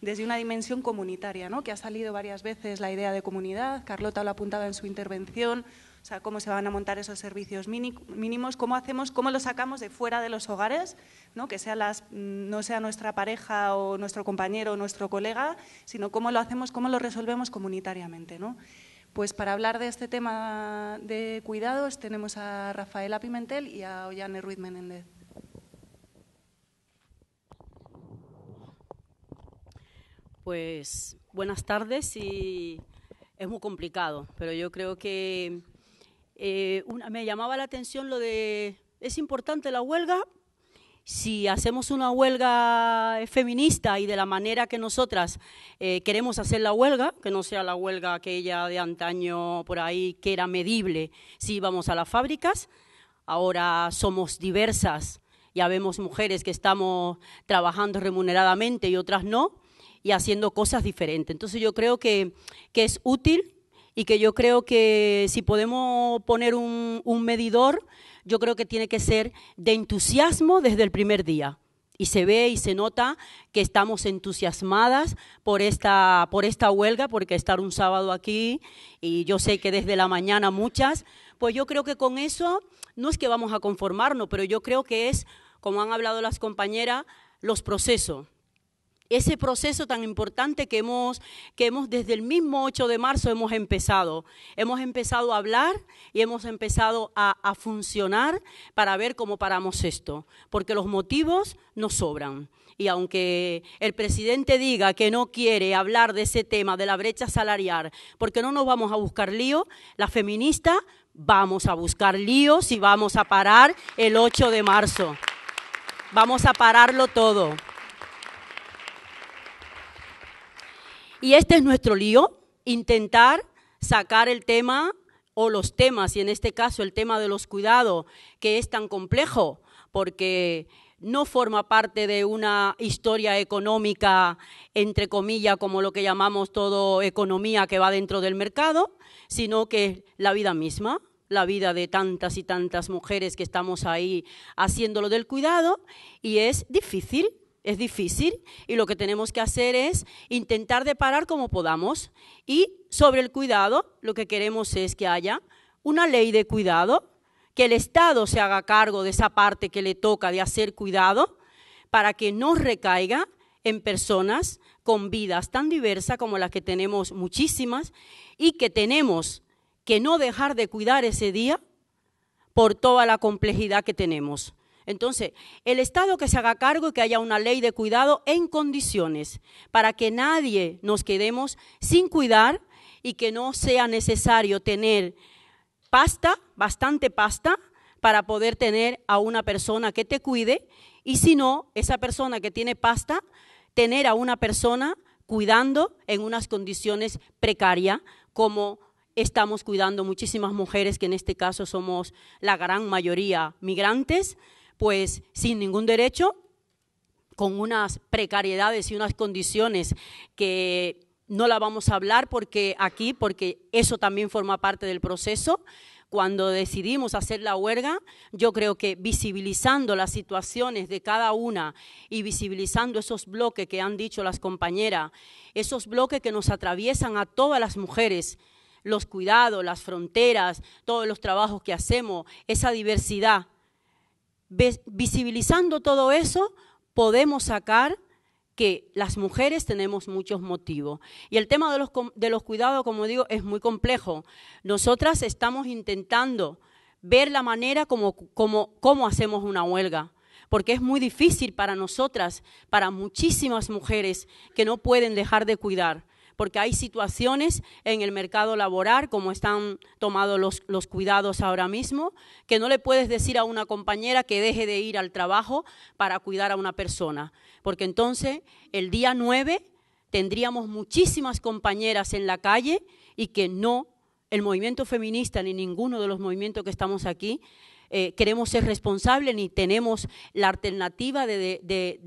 desde una dimensión comunitaria, ¿no? que ha salido varias veces la idea de comunidad, Carlota lo ha apuntado en su intervención, o sea, cómo se van a montar esos servicios mínimos, cómo hacemos, cómo lo sacamos de fuera de los hogares, ¿no? que sea las, mm, no sea nuestra pareja o nuestro compañero o nuestro colega, sino cómo lo hacemos, cómo lo resolvemos comunitariamente. Pues para hablar de este tema de cuidados tenemos a Rafaela Pimentel y a Ollane Ruiz Menéndez. Pues buenas tardes y es muy complicado, pero yo creo que eh, me llamaba la atención lo de, ¿es importante la huelga? Si hacemos una huelga feminista y de la manera que nosotras eh, queremos hacer la huelga, que no sea la huelga aquella de antaño por ahí, que era medible si íbamos a las fábricas, ahora somos diversas, ya vemos mujeres que estamos trabajando remuneradamente y otras no, y haciendo cosas diferentes. Entonces yo creo que, que es útil y que yo creo que si podemos poner un, un medidor, yo creo que tiene que ser de entusiasmo desde el primer día. Y se ve y se nota que estamos entusiasmadas por esta, por esta huelga, porque estar un sábado aquí, y yo sé que desde la mañana muchas, pues yo creo que con eso no es que vamos a conformarnos, pero yo creo que es, como han hablado las compañeras, los procesos ese proceso tan importante que hemos, que hemos desde el mismo 8 de marzo hemos empezado. Hemos empezado a hablar y hemos empezado a, funcionar para ver cómo paramos esto, porque los motivos nos sobran. Y aunque el presidente diga que no quiere hablar de ese tema, de la brecha salarial, porque no nos vamos a buscar lío, la feminista vamos a buscar líos y vamos a parar el 8 de marzo. Vamos a pararlo todo. Y este es nuestro lío, intentar sacar el tema o los temas, y en este caso el tema de los cuidados, que es tan complejo, porque no forma parte de una historia económica, entre comillas, como lo que llamamos todo economía que va dentro del mercado, sino que es la vida misma, la vida de tantas y tantas mujeres que estamos ahí haciéndolo del cuidado, y es difícil, es difícil y lo que tenemos que hacer es intentar de parar como podamos. Y sobre el cuidado, lo que queremos es que haya una ley de cuidado, que el Estado se haga cargo de esa parte que le toca de hacer cuidado para que no recaiga en personas con vidas tan diversas como las que tenemos muchísimas y que tenemos que no dejar de cuidar ese día por toda la complejidad que tenemos. Entonces, el Estado que se haga cargo y que haya una ley de cuidado en condiciones para que nadie nos quedemos sin cuidar y que no sea necesario tener pasta, bastante pasta, para poder tener a una persona que te cuide y si no, esa persona que tiene pasta, tener a una persona cuidando en unas condiciones precarias como estamos cuidando muchísimas mujeres que en este caso somos la gran mayoría migrantes pues sin ningún derecho, con unas precariedades y unas condiciones que no la vamos a hablar porque aquí, porque eso también forma parte del proceso. Cuando decidimos hacer la huelga, yo creo que visibilizando las situaciones de cada una y visibilizando esos bloques que han dicho las compañeras, esos bloques que nos atraviesan a todas las mujeres, los cuidados, las fronteras, todos los trabajos que hacemos, esa diversidad visibilizando todo eso, podemos sacar que las mujeres tenemos muchos motivos. Y el tema de los, de los cuidados, como digo, es muy complejo. Nosotras estamos intentando ver la manera como, como hacemos una huelga, porque es muy difícil para nosotras, para muchísimas mujeres que no pueden dejar de cuidar porque hay situaciones en el mercado laboral, como están tomados los, cuidados ahora mismo, que no le puedes decir a una compañera que deje de ir al trabajo para cuidar a una persona, porque entonces el día 9 tendríamos muchísimas compañeras en la calle y que no, el movimiento feminista ni ninguno de los movimientos que estamos aquí eh, queremos ser responsables ni tenemos la alternativa de,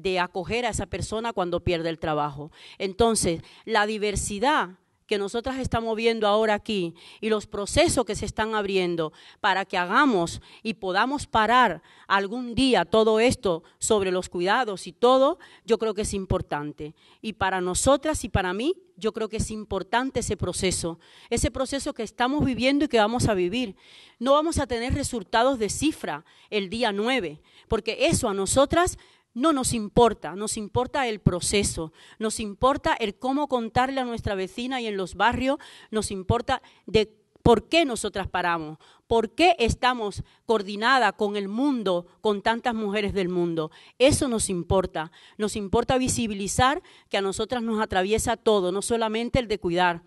de acoger a esa persona cuando pierde el trabajo. Entonces, la diversidad que nosotras estamos viendo ahora aquí y los procesos que se están abriendo para que hagamos y podamos parar algún día todo esto sobre los cuidados y todo, yo creo que es importante. Y para nosotras y para mí, yo creo que es importante ese proceso, ese proceso que estamos viviendo y que vamos a vivir. No vamos a tener resultados de cifra el día 9, porque eso a nosotras no nos importa, nos importa el proceso, nos importa el cómo contarle a nuestra vecina y en los barrios, nos importa de por qué nosotras paramos, por qué estamos coordinadas con el mundo, con tantas mujeres del mundo. Eso nos importa, nos importa visibilizar que a nosotras nos atraviesa todo, no solamente el de cuidar,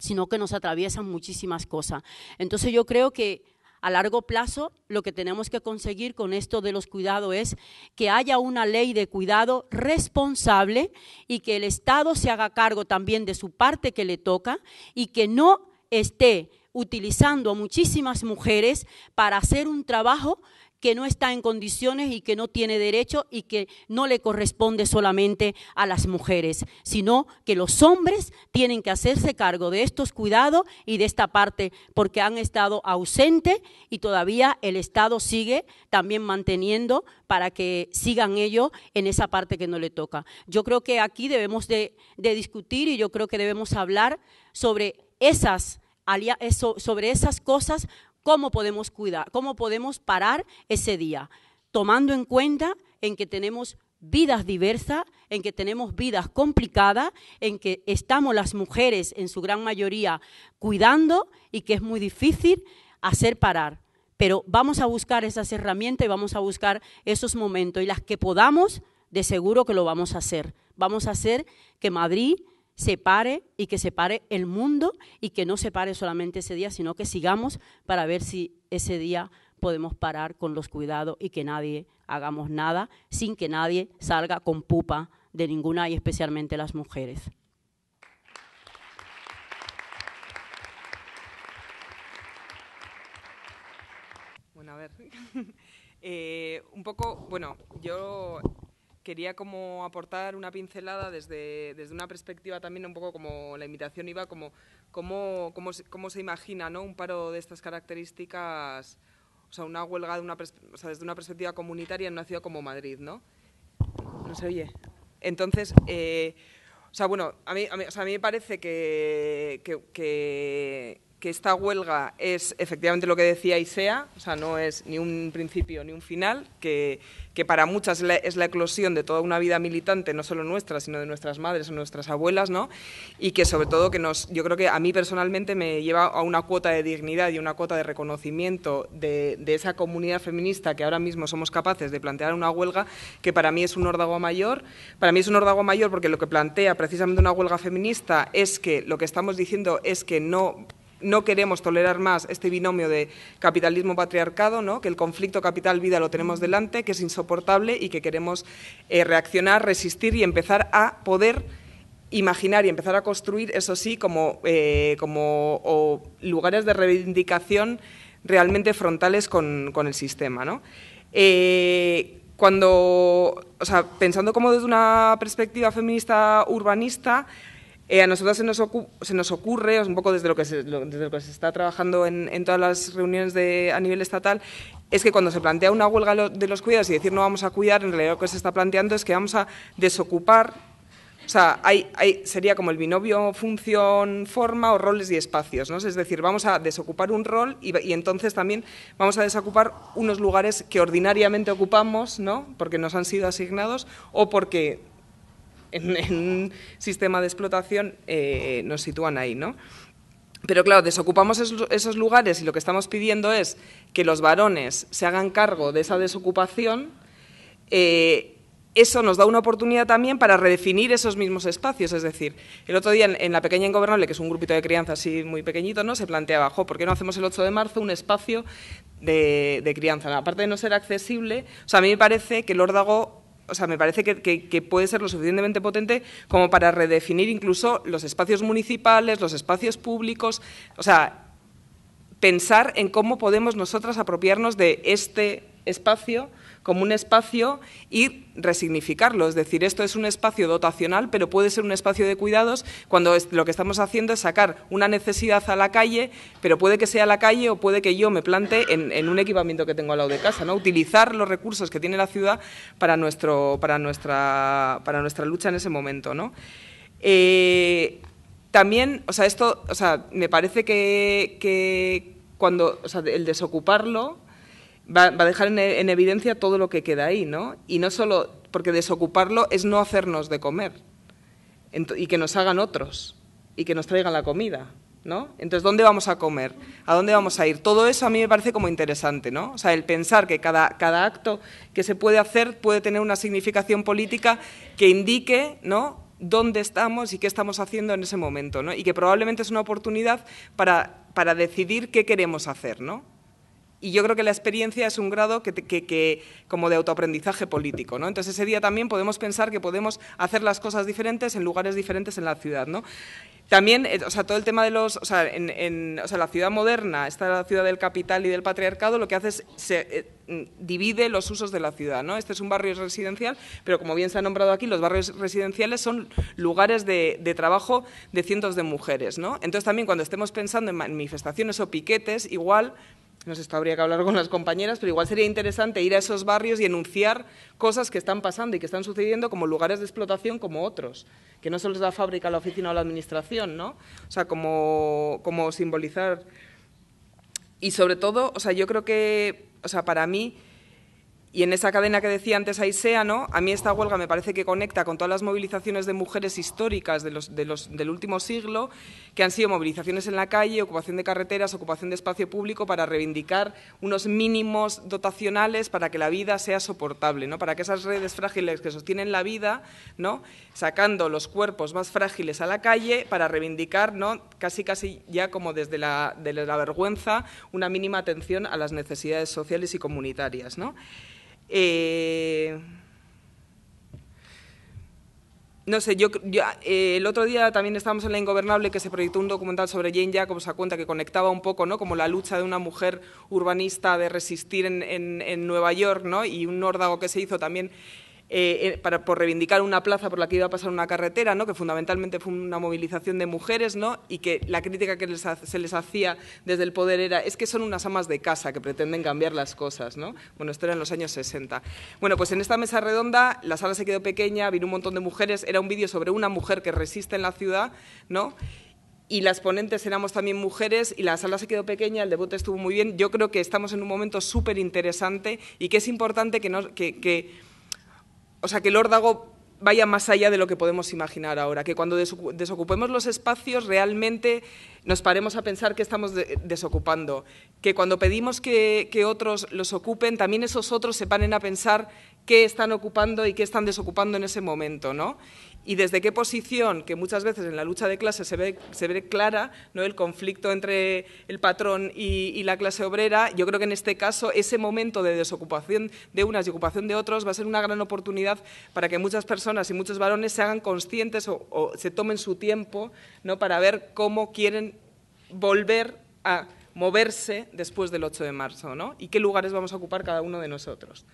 sino que nos atraviesan muchísimas cosas. Entonces yo creo que a largo plazo, lo que tenemos que conseguir con esto de los cuidados es que haya una ley de cuidado responsable y que el Estado se haga cargo también de su parte que le toca y que no esté utilizando a muchísimas mujeres para hacer un trabajo que no está en condiciones y que no tiene derecho y que no le corresponde solamente a las mujeres, sino que los hombres tienen que hacerse cargo de estos cuidados y de esta parte, porque han estado ausentes y todavía el Estado sigue también manteniendo para que sigan ellos en esa parte que no le toca. Yo creo que aquí debemos de, discutir y yo creo que debemos hablar sobre esas sobre esas cosas ¿Cómo podemos cuidar? ¿Cómo podemos parar ese día? Tomando en cuenta en que tenemos vidas diversas, en que tenemos vidas complicadas, en que estamos las mujeres en su gran mayoría cuidando y que es muy difícil hacer parar. Pero vamos a buscar esas herramientas y vamos a buscar esos momentos y las que podamos, de seguro que lo vamos a hacer. Vamos a hacer que Madrid separe y que separe el mundo y que no separe solamente ese día, sino que sigamos para ver si ese día podemos parar con los cuidados y que nadie hagamos nada sin que nadie salga con pupa de ninguna y especialmente las mujeres. ver. Eh, un poco, bueno, yo quería como aportar una pincelada desde, desde una perspectiva también un poco como la invitación iba, como cómo, cómo, se imagina ¿no? un paro de estas características, o sea, una huelga de una, desde una perspectiva comunitaria en una ciudad como Madrid, ¿no? No se oye. Entonces, eh, o sea, bueno, a mí, a mí, me parece que, que, que que esta huelga es efectivamente lo que decía Isea, o sea, no es ni un principio ni un final, que, que para muchas es la, eclosión de toda una vida militante, no solo nuestra, sino de nuestras madres o nuestras abuelas, ¿no? Y que sobre todo que nos, yo creo que a mí personalmente me lleva a una cuota de dignidad y una cuota de reconocimiento de, de esa comunidad feminista que ahora mismo somos capaces de plantear una huelga, que para mí es un órdago mayor. Para mí es un órdago mayor porque lo que plantea precisamente una huelga feminista es que lo que estamos diciendo es que no no queremos tolerar más este binomio de capitalismo-patriarcado, ¿no? que el conflicto capital-vida lo tenemos delante, que es insoportable y que queremos eh, reaccionar, resistir y empezar a poder imaginar y empezar a construir, eso sí, como, eh, como lugares de reivindicación realmente frontales con, el sistema. ¿no? Eh, cuando, o sea, pensando como desde una perspectiva feminista urbanista, eh, a nosotros se nos, se nos, ocurre, un poco desde lo que se, está trabajando en, todas las reuniones a nivel estatal, es que cuando se plantea una huelga de los cuidados y decir no vamos a cuidar, en realidad lo que se está planteando es que vamos a desocupar, o sea, hay, sería como el binomio función, forma o roles y espacios, ¿no? Es decir, vamos a desocupar un rol y, y entonces también vamos a desocupar unos lugares que ordinariamente ocupamos, ¿no? Porque nos han sido asignados o porque en, un sistema de explotación eh, nos sitúan ahí, ¿no? Pero claro, desocupamos esos lugares y lo que estamos pidiendo es que los varones se hagan cargo de esa desocupación. Eh, eso nos da una oportunidad también para redefinir esos mismos espacios. Es decir, el otro día en, La Pequeña e Ingobernable, que es un grupito de crianza así muy pequeñito, ¿no? se planteaba, jo, ¿por qué no hacemos el 8 de marzo un espacio de, crianza? Aparte de no ser accesible, o sea, a mí me parece que el órdago o sea, me parece que, puede ser lo suficientemente potente como para redefinir incluso los espacios municipales, los espacios públicos, o sea, pensar en cómo podemos nosotras apropiarnos de este espacio como un espacio y resignificarlo. Es decir, esto es un espacio dotacional, pero puede ser un espacio de cuidados cuando lo que estamos haciendo es sacar una necesidad a la calle, pero puede que sea la calle o puede que yo me plante en, un equipamiento que tengo al lado de casa. ¿no? Utilizar los recursos que tiene la ciudad para, nuestro, para, nuestra, para nuestra lucha en ese momento. ¿no? Eh, también, o sea, esto, o sea, me parece que, cuando, el desocuparlo va, a dejar e, en, evidencia todo lo que queda ahí, ¿no? Y no solo, porque desocuparlo es no hacernos de comer y que nos hagan otros y que nos traigan la comida, ¿no? Entonces, ¿dónde vamos a comer? ¿A dónde vamos a ir? Todo eso a mí me parece como interesante, ¿no? O sea, el pensar que cada, acto que se puede hacer puede tener una significación política que indique, ¿no? dónde estamos y qué estamos haciendo en ese momento, ¿no? Y que probablemente es una oportunidad para, para decidir qué queremos hacer, ¿no? Y yo creo que la experiencia es un grado que, que, como de autoaprendizaje político, ¿no? Entonces ese día también podemos pensar que podemos hacer las cosas diferentes en lugares diferentes en la ciudad, ¿no? También, eh, o sea, todo el tema de los, o sea, en, o sea, la ciudad moderna, esta ciudad del capital y del patriarcado, lo que hace es se eh, divide los usos de la ciudad, ¿no? Este es un barrio residencial, pero como bien se ha nombrado aquí, los barrios residenciales son lugares de, de trabajo de cientos de mujeres, ¿no? Entonces también cuando estemos pensando en manifestaciones o piquetes, igual no sé, habría que hablar con las compañeras, pero igual sería interesante ir a esos barrios y enunciar cosas que están pasando y que están sucediendo como lugares de explotación como otros, que no solo es la fábrica, la oficina o la administración, ¿no? O sea, como, simbolizar. Y sobre todo, o sea, yo creo que, o sea, para mí y en esa cadena que decía antes Aisea, ¿no? a mí esta huelga me parece que conecta con todas las movilizaciones de mujeres históricas del último siglo, que han sido movilizaciones en la calle, ocupación de carreteras, ocupación de espacio público para reivindicar unos mínimos dotacionales para que la vida sea soportable, para que esas redes frágiles que sostienen la vida, ¿no? sacando los cuerpos más frágiles a la calle para reivindicar ¿no? casi casi ya como desde la, de la vergüenza una mínima atención a las necesidades sociales y comunitarias. Eh, no sé, yo, eh, el otro día también estábamos en La Ingobernable que se proyectó un documental sobre Jane Jacobs se cuenta que conectaba un poco, ¿no? Como la lucha de una mujer urbanista de resistir en, en Nueva York, ¿no? Y un nórdago que se hizo también eh, eh, por reivindicar una plaza por la que iba a pasar una carretera, que fundamentalmente fue una movilización de mujeres y que la crítica que se les hacía desde el poder era es que son unas amas de casa que pretenden cambiar las cosas. ¿no? Bueno, esto era en los años 60. Bueno, pues en esta mesa redonda la sala se quedó pequeña, vino un montón de mujeres, era un vídeo sobre una mujer que resiste en la ciudad, ¿no? y las ponentes éramos también mujeres y la sala se quedó pequeña, el debate estuvo muy bien. Yo creo que estamos en un momento súper interesante y que es importante que o sea, que el órdago vaya más allá de lo que podemos imaginar ahora, que cuando desocupemos los espacios realmente nos paremos a pensar que estamos desocupando, que cuando pedimos que, otros los ocupen, también esos otros se paren a pensar qué están ocupando y qué están desocupando en ese momento, ¿no? y desde qué posición, que muchas veces en la lucha de clases se ve, clara, ¿no? el conflicto entre el patrón y, la clase obrera, yo creo que en este caso ese momento de desocupación de unas y ocupación de otros va a ser una gran oportunidad para que muchas personas y muchos varones se hagan conscientes o, se tomen su tiempo ¿no? para ver cómo quieren volver a moverse después del 8 de marzo ¿no? y qué lugares vamos a ocupar cada uno de nosotros.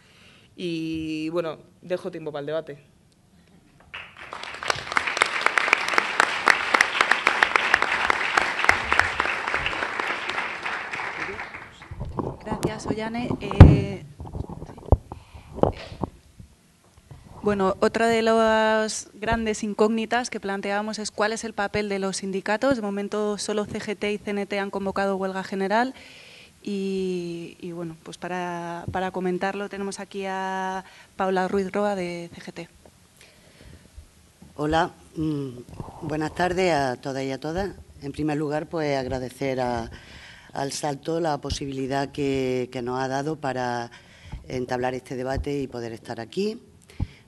Y bueno, dejo tiempo para el debate. Eh, bueno, otra de las grandes incógnitas que planteábamos es cuál es el papel de los sindicatos. De momento solo CGT y CNT han convocado huelga general. Y, bueno, pues para, para comentarlo tenemos aquí a Paula Ruiz Roa de CGT. Hola, mm, buenas tardes a todas y a todas. En primer lugar, pues agradecer a, al salto la posibilidad que, nos ha dado para entablar este debate y poder estar aquí.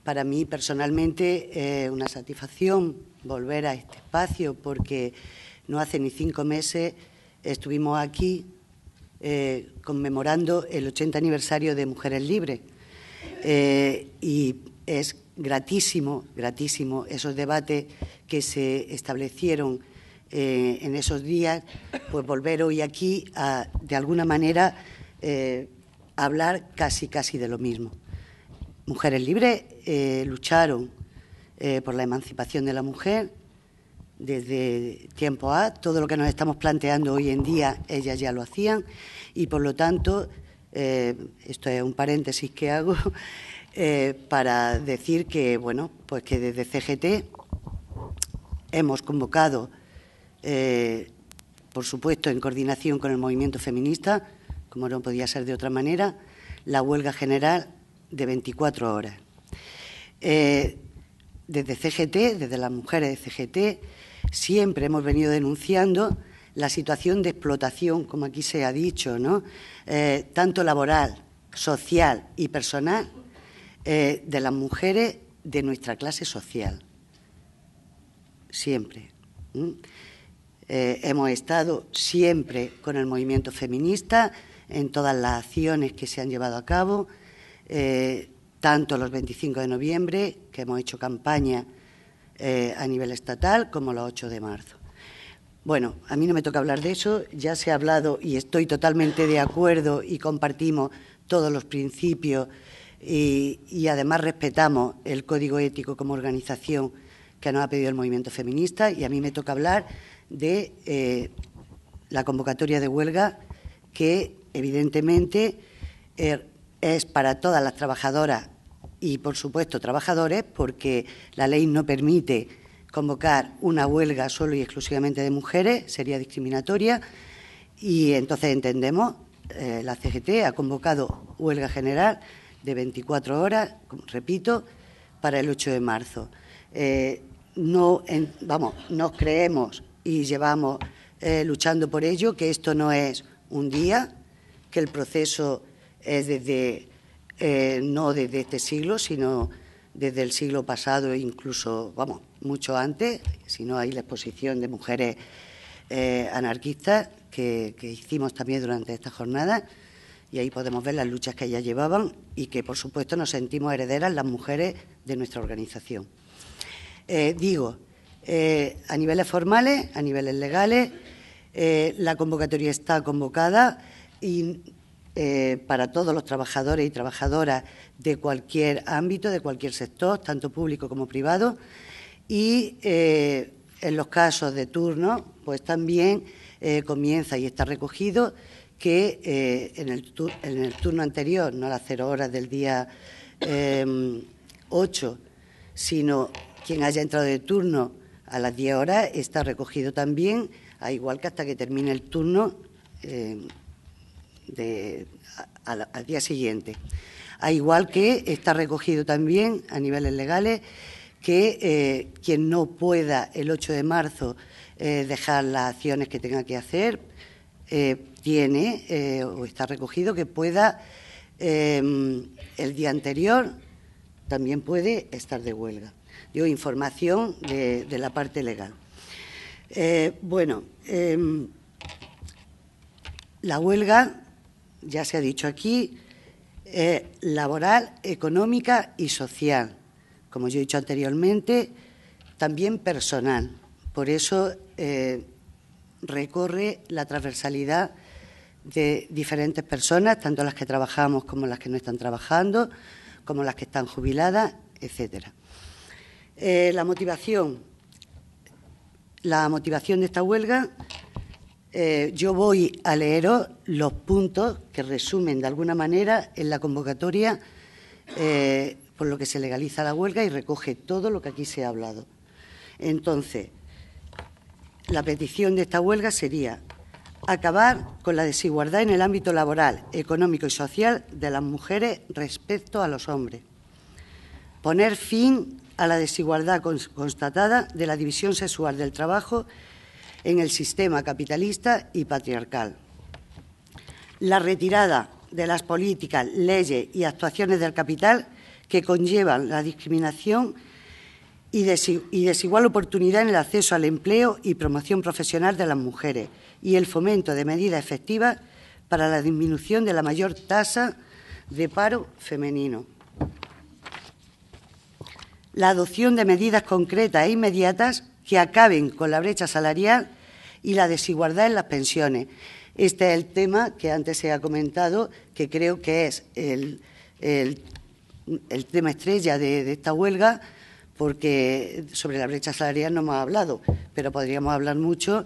Para mí personalmente es una satisfacción volver a este espacio porque no hace ni cinco meses estuvimos aquí eh, conmemorando el 80 aniversario de Mujeres Libres eh, y es gratísimo, gratísimo esos debates que se establecieron eh, en esos días, pues volver hoy aquí a, de alguna manera, eh, hablar casi, casi de lo mismo. Mujeres libres eh, lucharon por la emancipación de la mujer desde tiempo A. Todo lo que nos estamos planteando hoy en día, ellas ya lo hacían y, por lo tanto, esto es un paréntesis que hago, para decir que, bueno, pues que desde CGT hemos convocado eh, por supuesto en coordinación con el movimiento feminista, como no podía ser de otra manera, la huelga general de 24 horas. Eh, desde CGT, desde las mujeres de CGT, siempre hemos venido denunciando la situación de explotación, como aquí se ha dicho, ¿no? Eh, tanto laboral, social y personal, de las mujeres de nuestra clase social. Siempre. Eh, hemos estado siempre con el movimiento feminista en todas las acciones que se han llevado a cabo, eh, tanto los 25 de noviembre, que hemos hecho campaña eh, a nivel estatal, como los 8 de marzo. Bueno, a mí no me toca hablar de eso, ya se ha hablado y estoy totalmente de acuerdo y compartimos todos los principios y, y además respetamos el código ético como organización que nos ha pedido el movimiento feminista y a mí me toca hablar de eh, la convocatoria de huelga que evidentemente eh, es para todas las trabajadoras y por supuesto trabajadores porque la ley no permite convocar una huelga solo y exclusivamente de mujeres, sería discriminatoria y entonces entendemos eh, la CGT ha convocado huelga general de 24 horas, repito, para el 8 de marzo. no, vamos, nos creemos y llevamos eh, luchando por ello, que esto no es un día, que el proceso es desde, eh, no desde este siglo, sino desde el siglo pasado e incluso, vamos, mucho antes, si no hay la exposición de mujeres eh, anarquistas que, que, hicimos también durante esta jornada y ahí podemos ver las luchas que ellas llevaban y que, por supuesto, nos sentimos herederas las mujeres de nuestra organización. digo, eh, a niveles formales, a niveles legales. Eh, la convocatoria está convocada eh, para todos los trabajadores y trabajadoras de cualquier ámbito, de cualquier sector, tanto público como privado. Y en los casos de turno, pues también comienza y está recogido que en el, turno anterior, no a las cero horas del día 8, sino quien haya entrado de turno a las 10 horas está recogido también, a igual que hasta que termine el turno eh, al día siguiente. A igual que está recogido también a niveles legales que eh, quien no pueda el 8 de marzo eh, dejar las acciones que tenga que hacer, tiene o está recogido que pueda el día anterior también puede estar de huelga información de, la parte legal. Eh, bueno, em, la huelga, ya se ha dicho aquí, es eh, laboral, económica y social. Como yo he dicho anteriormente, también personal. Por eso eh, recorre la transversalidad de diferentes personas, tanto las que trabajamos como las que no están trabajando, como las que están jubiladas, etcétera. Eh, la motivación. La motivación de esta huelga. Eh, yo voy a leeros los puntos que resumen de alguna manera en la convocatoria eh, por lo que se legaliza la huelga y recoge todo lo que aquí se ha hablado. Entonces, la petición de esta huelga sería acabar con la desigualdad en el ámbito laboral, económico y social de las mujeres respecto a los hombres, poner fin a la desigualdad constatada de la división sexual del trabajo en el sistema capitalista y patriarcal. La retirada de las políticas, leyes y actuaciones del capital que conllevan la discriminación y desigual oportunidad en el acceso al empleo y promoción profesional de las mujeres y el fomento de medidas efectivas para la disminución de la mayor tasa de paro femenino la adopción de medidas concretas e inmediatas que acaben con la brecha salarial y la desigualdad en las pensiones. Este es el tema que antes se ha comentado, que creo que es el, tema estrella de, esta huelga, porque sobre la brecha salarial no hemos hablado, pero podríamos hablar mucho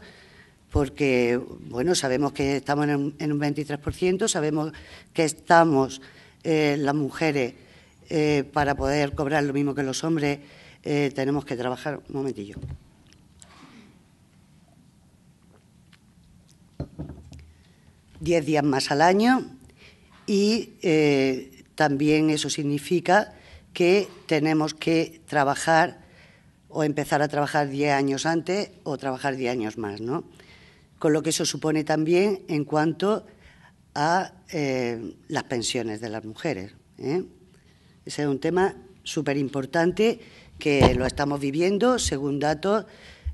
porque, bueno, sabemos que estamos en un, 23%, sabemos que estamos eh, las mujeres eh, para poder cobrar lo mismo que los hombres, eh, tenemos que trabajar un momentillo. Diez días más al año y eh, también eso significa que tenemos que trabajar o empezar a trabajar diez años antes o trabajar diez años más, ¿no? Con lo que eso supone también en cuanto a las pensiones de las mujeres. ¿eh? Ese es un tema súper importante que lo estamos viviendo según datos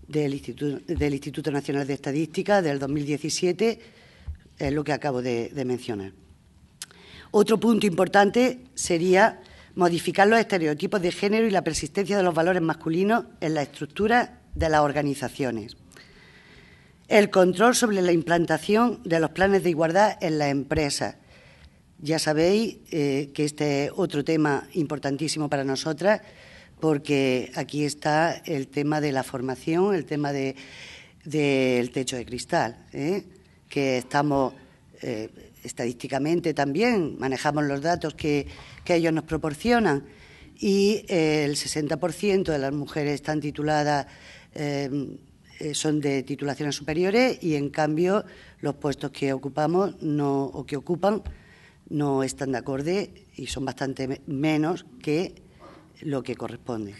del Instituto, Nacional de Estadística del 2017, es lo que acabo de mencionar. Otro punto importante sería modificar los estereotipos de género y la persistencia de los valores masculinos en la estructura de las organizaciones. El control sobre la implantación de los planes de igualdad en las empresas ya sabéis eh, que este es otro tema importantísimo para nosotras, porque aquí está el tema de la formación, el tema del de, techo de cristal, ¿eh? que estamos eh, estadísticamente también, manejamos los datos que, ellos nos proporcionan y el 60% de las mujeres están tituladas, son de titulaciones superiores y en cambio los puestos que ocupamos no, o que ocupan no están de acorde y son bastante menos que lo que corresponde.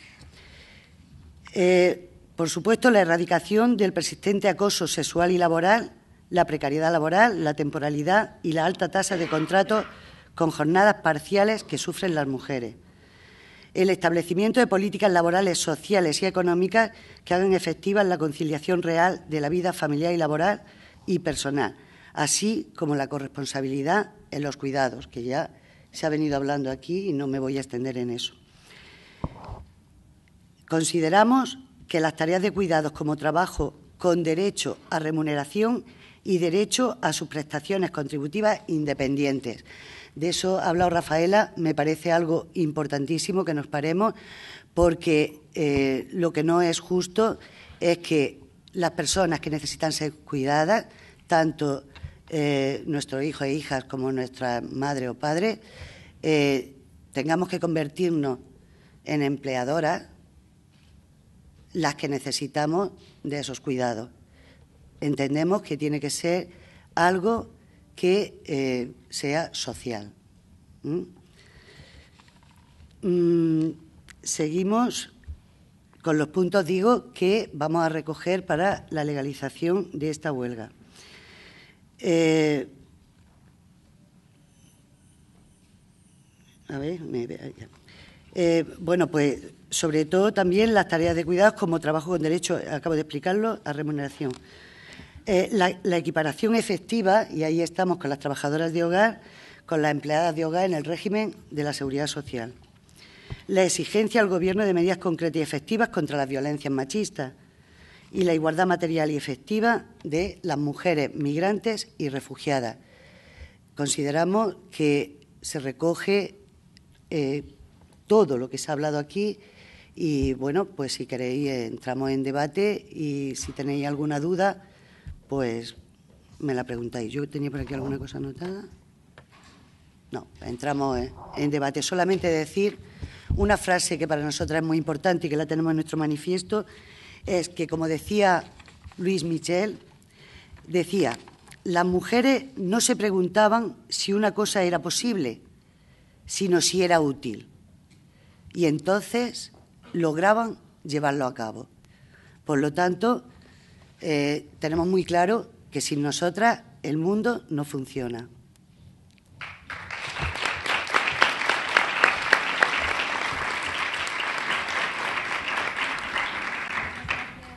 Eh, por supuesto, la erradicación del persistente acoso sexual y laboral, la precariedad laboral, la temporalidad y la alta tasa de contratos con jornadas parciales que sufren las mujeres. El establecimiento de políticas laborales, sociales y económicas que hagan efectiva la conciliación real de la vida familiar y laboral y personal, así como la corresponsabilidad en los cuidados, que ya se ha venido hablando aquí y no me voy a extender en eso. Consideramos que las tareas de cuidados como trabajo con derecho a remuneración y derecho a sus prestaciones contributivas independientes. De eso ha hablado Rafaela, me parece algo importantísimo que nos paremos, porque eh, lo que no es justo es que las personas que necesitan ser cuidadas, tanto eh, nuestros hijos e hijas como nuestra madre o padre, eh, tengamos que convertirnos en empleadoras las que necesitamos de esos cuidados. Entendemos que tiene que ser algo que eh, sea social. Mm, seguimos con los puntos, digo, que vamos a recoger para la legalización de esta huelga. Eh, eh, bueno, pues sobre todo también las tareas de cuidados como trabajo con derecho, acabo de explicarlo, a remuneración. Eh, la, la, equiparación efectiva, y ahí estamos con las trabajadoras de hogar, con las empleadas de hogar en el régimen de la seguridad social. La exigencia al Gobierno de medidas concretas y efectivas contra las violencias machistas y la igualdad material y efectiva de las mujeres migrantes y refugiadas. Consideramos que se recoge eh, todo lo que se ha hablado aquí y, bueno, pues si queréis entramos en debate y si tenéis alguna duda, pues me la preguntáis. Yo tenía por aquí alguna cosa anotada. No, entramos eh, en debate. Solamente decir una frase que para nosotras es muy importante y que la tenemos en nuestro manifiesto es que, como decía Luis Michel, decía, las mujeres no se preguntaban si una cosa era posible, sino si era útil. Y entonces lograban llevarlo a cabo. Por lo tanto, eh, tenemos muy claro que sin nosotras el mundo no funciona.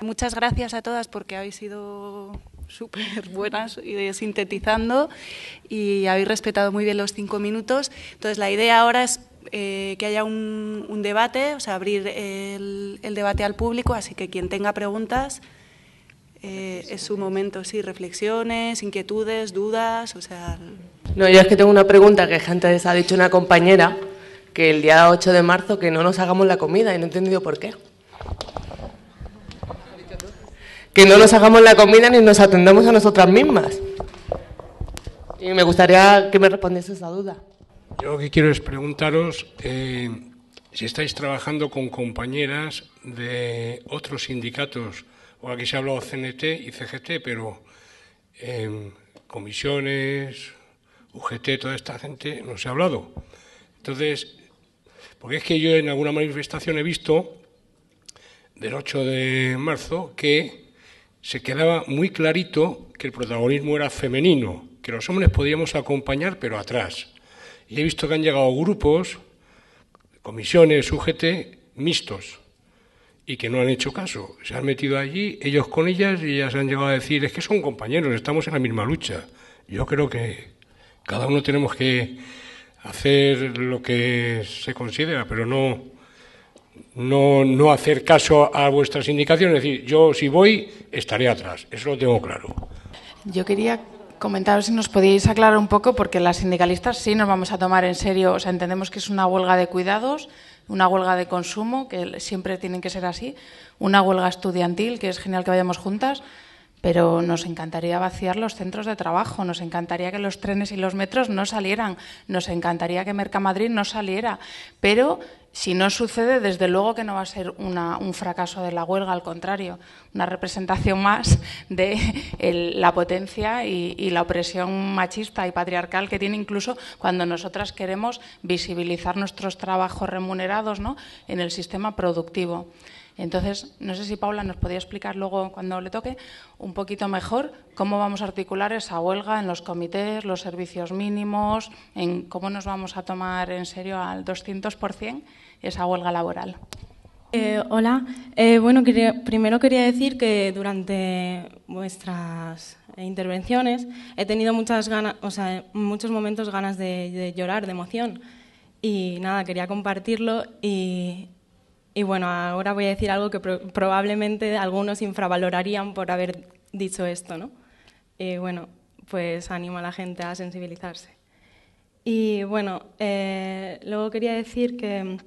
muchas gracias a todas porque habéis sido súper buenas y sintetizando y habéis respetado muy bien los cinco minutos. Entonces, la idea ahora es eh, que haya un, debate, o sea, abrir el, debate al público, así que quien tenga preguntas eh, es su momento, sí, reflexiones, inquietudes, dudas, o sea... No, yo es que tengo una pregunta que antes ha dicho una compañera, que el día 8 de marzo que no nos hagamos la comida y no he entendido por qué que no nos hagamos la comida ni nos atendamos a nosotras mismas. Y me gustaría que me respondiese esa duda. Yo lo que quiero es preguntaros eh, si estáis trabajando con compañeras de otros sindicatos, o aquí se ha hablado CNT y CGT, pero eh, comisiones, UGT, toda esta gente no se ha hablado. Entonces, porque es que yo en alguna manifestación he visto del 8 de marzo que se quedaba muy clarito que el protagonismo era femenino, que los hombres podíamos acompañar, pero atrás. Y he visto que han llegado grupos, comisiones, UGT, mixtos, y que no han hecho caso. Se han metido allí, ellos con ellas, y ellas han llegado a decir, es que son compañeros, estamos en la misma lucha. Yo creo que cada uno tenemos que hacer lo que se considera, pero no no, no hacer caso a vuestras indicaciones. Es decir, yo si voy, estaré atrás. Eso lo tengo claro. Yo quería comentaros si nos podíais aclarar un poco, porque las sindicalistas sí nos vamos a tomar en serio, o sea, entendemos que es una huelga de cuidados, una huelga de consumo, que siempre tienen que ser así, una huelga estudiantil, que es genial que vayamos juntas, pero nos encantaría vaciar los centros de trabajo, nos encantaría que los trenes y los metros no salieran, nos encantaría que Mercamadrid no saliera, pero si no sucede, desde luego que no va a ser un fracaso de la huelga, al contrario, una representación más de la potencia y, y, la opresión machista y patriarcal que tiene incluso cuando nosotras queremos visibilizar nuestros trabajos remunerados ¿no? en el sistema productivo. Entonces, no sé si Paula nos podía explicar luego, cuando le toque, un poquito mejor cómo vamos a articular esa huelga en los comités, los servicios mínimos, en cómo nos vamos a tomar en serio al 200% esa huelga laboral. Eh, hola. Eh, bueno, primero quería decir que durante vuestras intervenciones he tenido muchas ganas, o sea, muchos momentos ganas de llorar, de emoción. Y nada, quería compartirlo y, y bueno, ahora voy a decir algo que probablemente algunos infravalorarían por haber dicho esto, ¿no? Y eh, bueno, pues animo a la gente a sensibilizarse. Y bueno, eh, luego quería decir que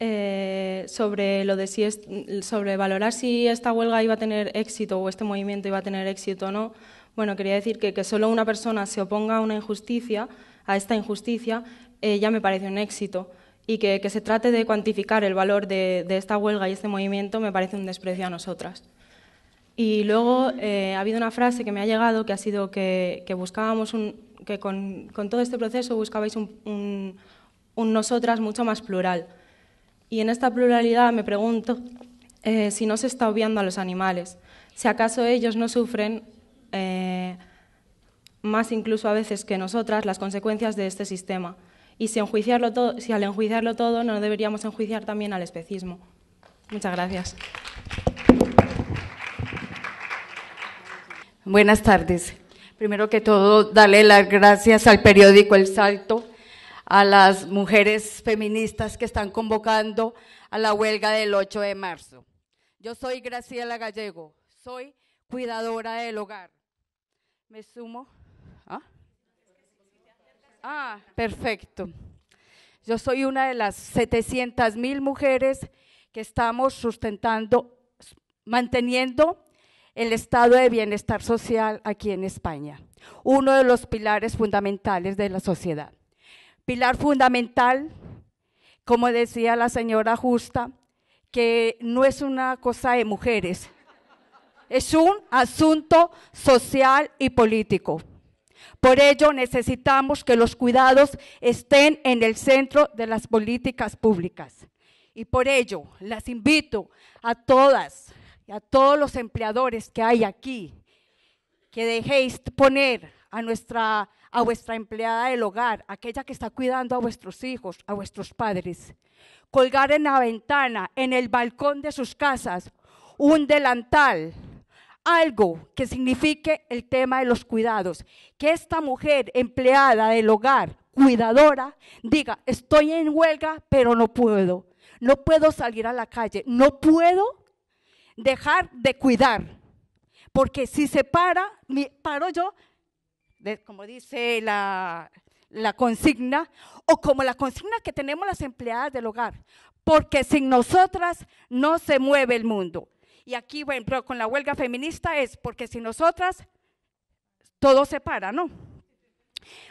eh, sobre lo de si es, sobre valorar si esta huelga iba a tener éxito o este movimiento iba a tener éxito o no, bueno, quería decir que que solo una persona se oponga a una injusticia, a esta injusticia, ya me parece un éxito y que, se trate de cuantificar el valor de, esta huelga y este movimiento me parece un desprecio a nosotras. Y luego eh, ha habido una frase que me ha llegado que ha sido que, buscábamos que con, todo este proceso buscabais un, nosotras mucho más plural. Y en esta pluralidad me pregunto eh, si no se está obviando a los animales, si acaso ellos no sufren eh, más incluso a veces que nosotras las consecuencias de este sistema y si, enjuiciarlo todo, si al enjuiciarlo todo no deberíamos enjuiciar también al especismo. Muchas gracias. Buenas tardes. Primero que todo, darle las gracias al periódico El Salto, a las mujeres feministas que están convocando a la huelga del 8 de marzo. Yo soy Graciela Gallego, soy cuidadora del hogar. Me sumo Ah, perfecto. Yo soy una de las 700 mil mujeres que estamos sustentando, manteniendo el estado de bienestar social aquí en España, uno de los pilares fundamentales de la sociedad. Pilar fundamental, como decía la señora Justa, que no es una cosa de mujeres, es un asunto social y político. Por ello necesitamos que los cuidados estén en el centro de las políticas públicas. Y por ello las invito a todas y a todos los empleadores que hay aquí que dejéis poner a nuestra a vuestra empleada del hogar, aquella que está cuidando a vuestros hijos, a vuestros padres. Colgar en la ventana, en el balcón de sus casas, un delantal algo que signifique el tema de los cuidados. Que esta mujer empleada del hogar, cuidadora, diga, estoy en huelga, pero no puedo. No puedo salir a la calle. No puedo dejar de cuidar. Porque si se para, me paro yo, como dice la, la consigna, o como la consigna que tenemos las empleadas del hogar. Porque sin nosotras no se mueve el mundo. Y aquí, bueno, con la huelga feminista es porque si nosotras, todo se para, ¿no?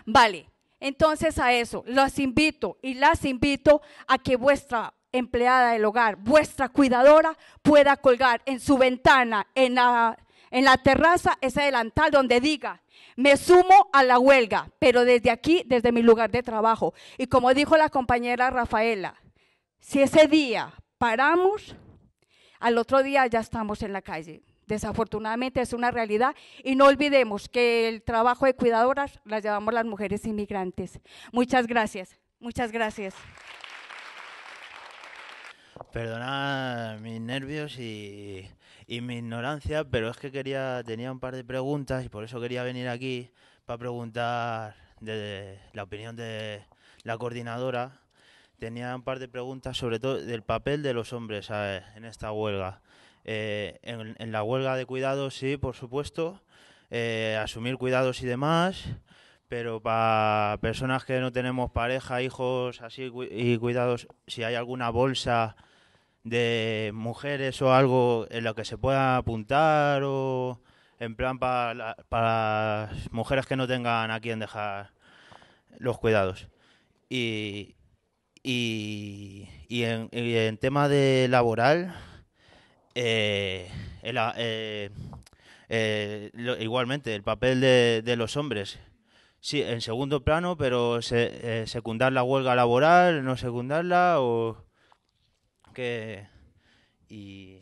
Vale, entonces a eso, los invito y las invito a que vuestra empleada del hogar, vuestra cuidadora, pueda colgar en su ventana, en la, en la terraza, ese delantal donde diga, me sumo a la huelga, pero desde aquí, desde mi lugar de trabajo. Y como dijo la compañera Rafaela, si ese día paramos, al otro día ya estamos en la calle. Desafortunadamente es una realidad y no olvidemos que el trabajo de cuidadoras las llevamos las mujeres inmigrantes. Muchas gracias, muchas gracias. Perdona mis nervios y, mi ignorancia, pero es que quería, tenía un par de preguntas y por eso quería venir aquí para preguntar la opinión de la coordinadora tenía un par de preguntas sobre todo del papel de los hombres eh, en esta huelga. Eh, en, la huelga de cuidados, sí, por supuesto, eh, asumir cuidados y demás, pero para personas que no tenemos pareja, hijos, así, y cuidados, si hay alguna bolsa de mujeres o algo en lo que se pueda apuntar o en plan para, las mujeres que no tengan a quién dejar los cuidados. Y, y, y, en, tema de laboral, eh, eh, eh, igualmente el papel de, los hombres. Sí, en segundo plano, pero secundar la huelga laboral, no secundarla o que y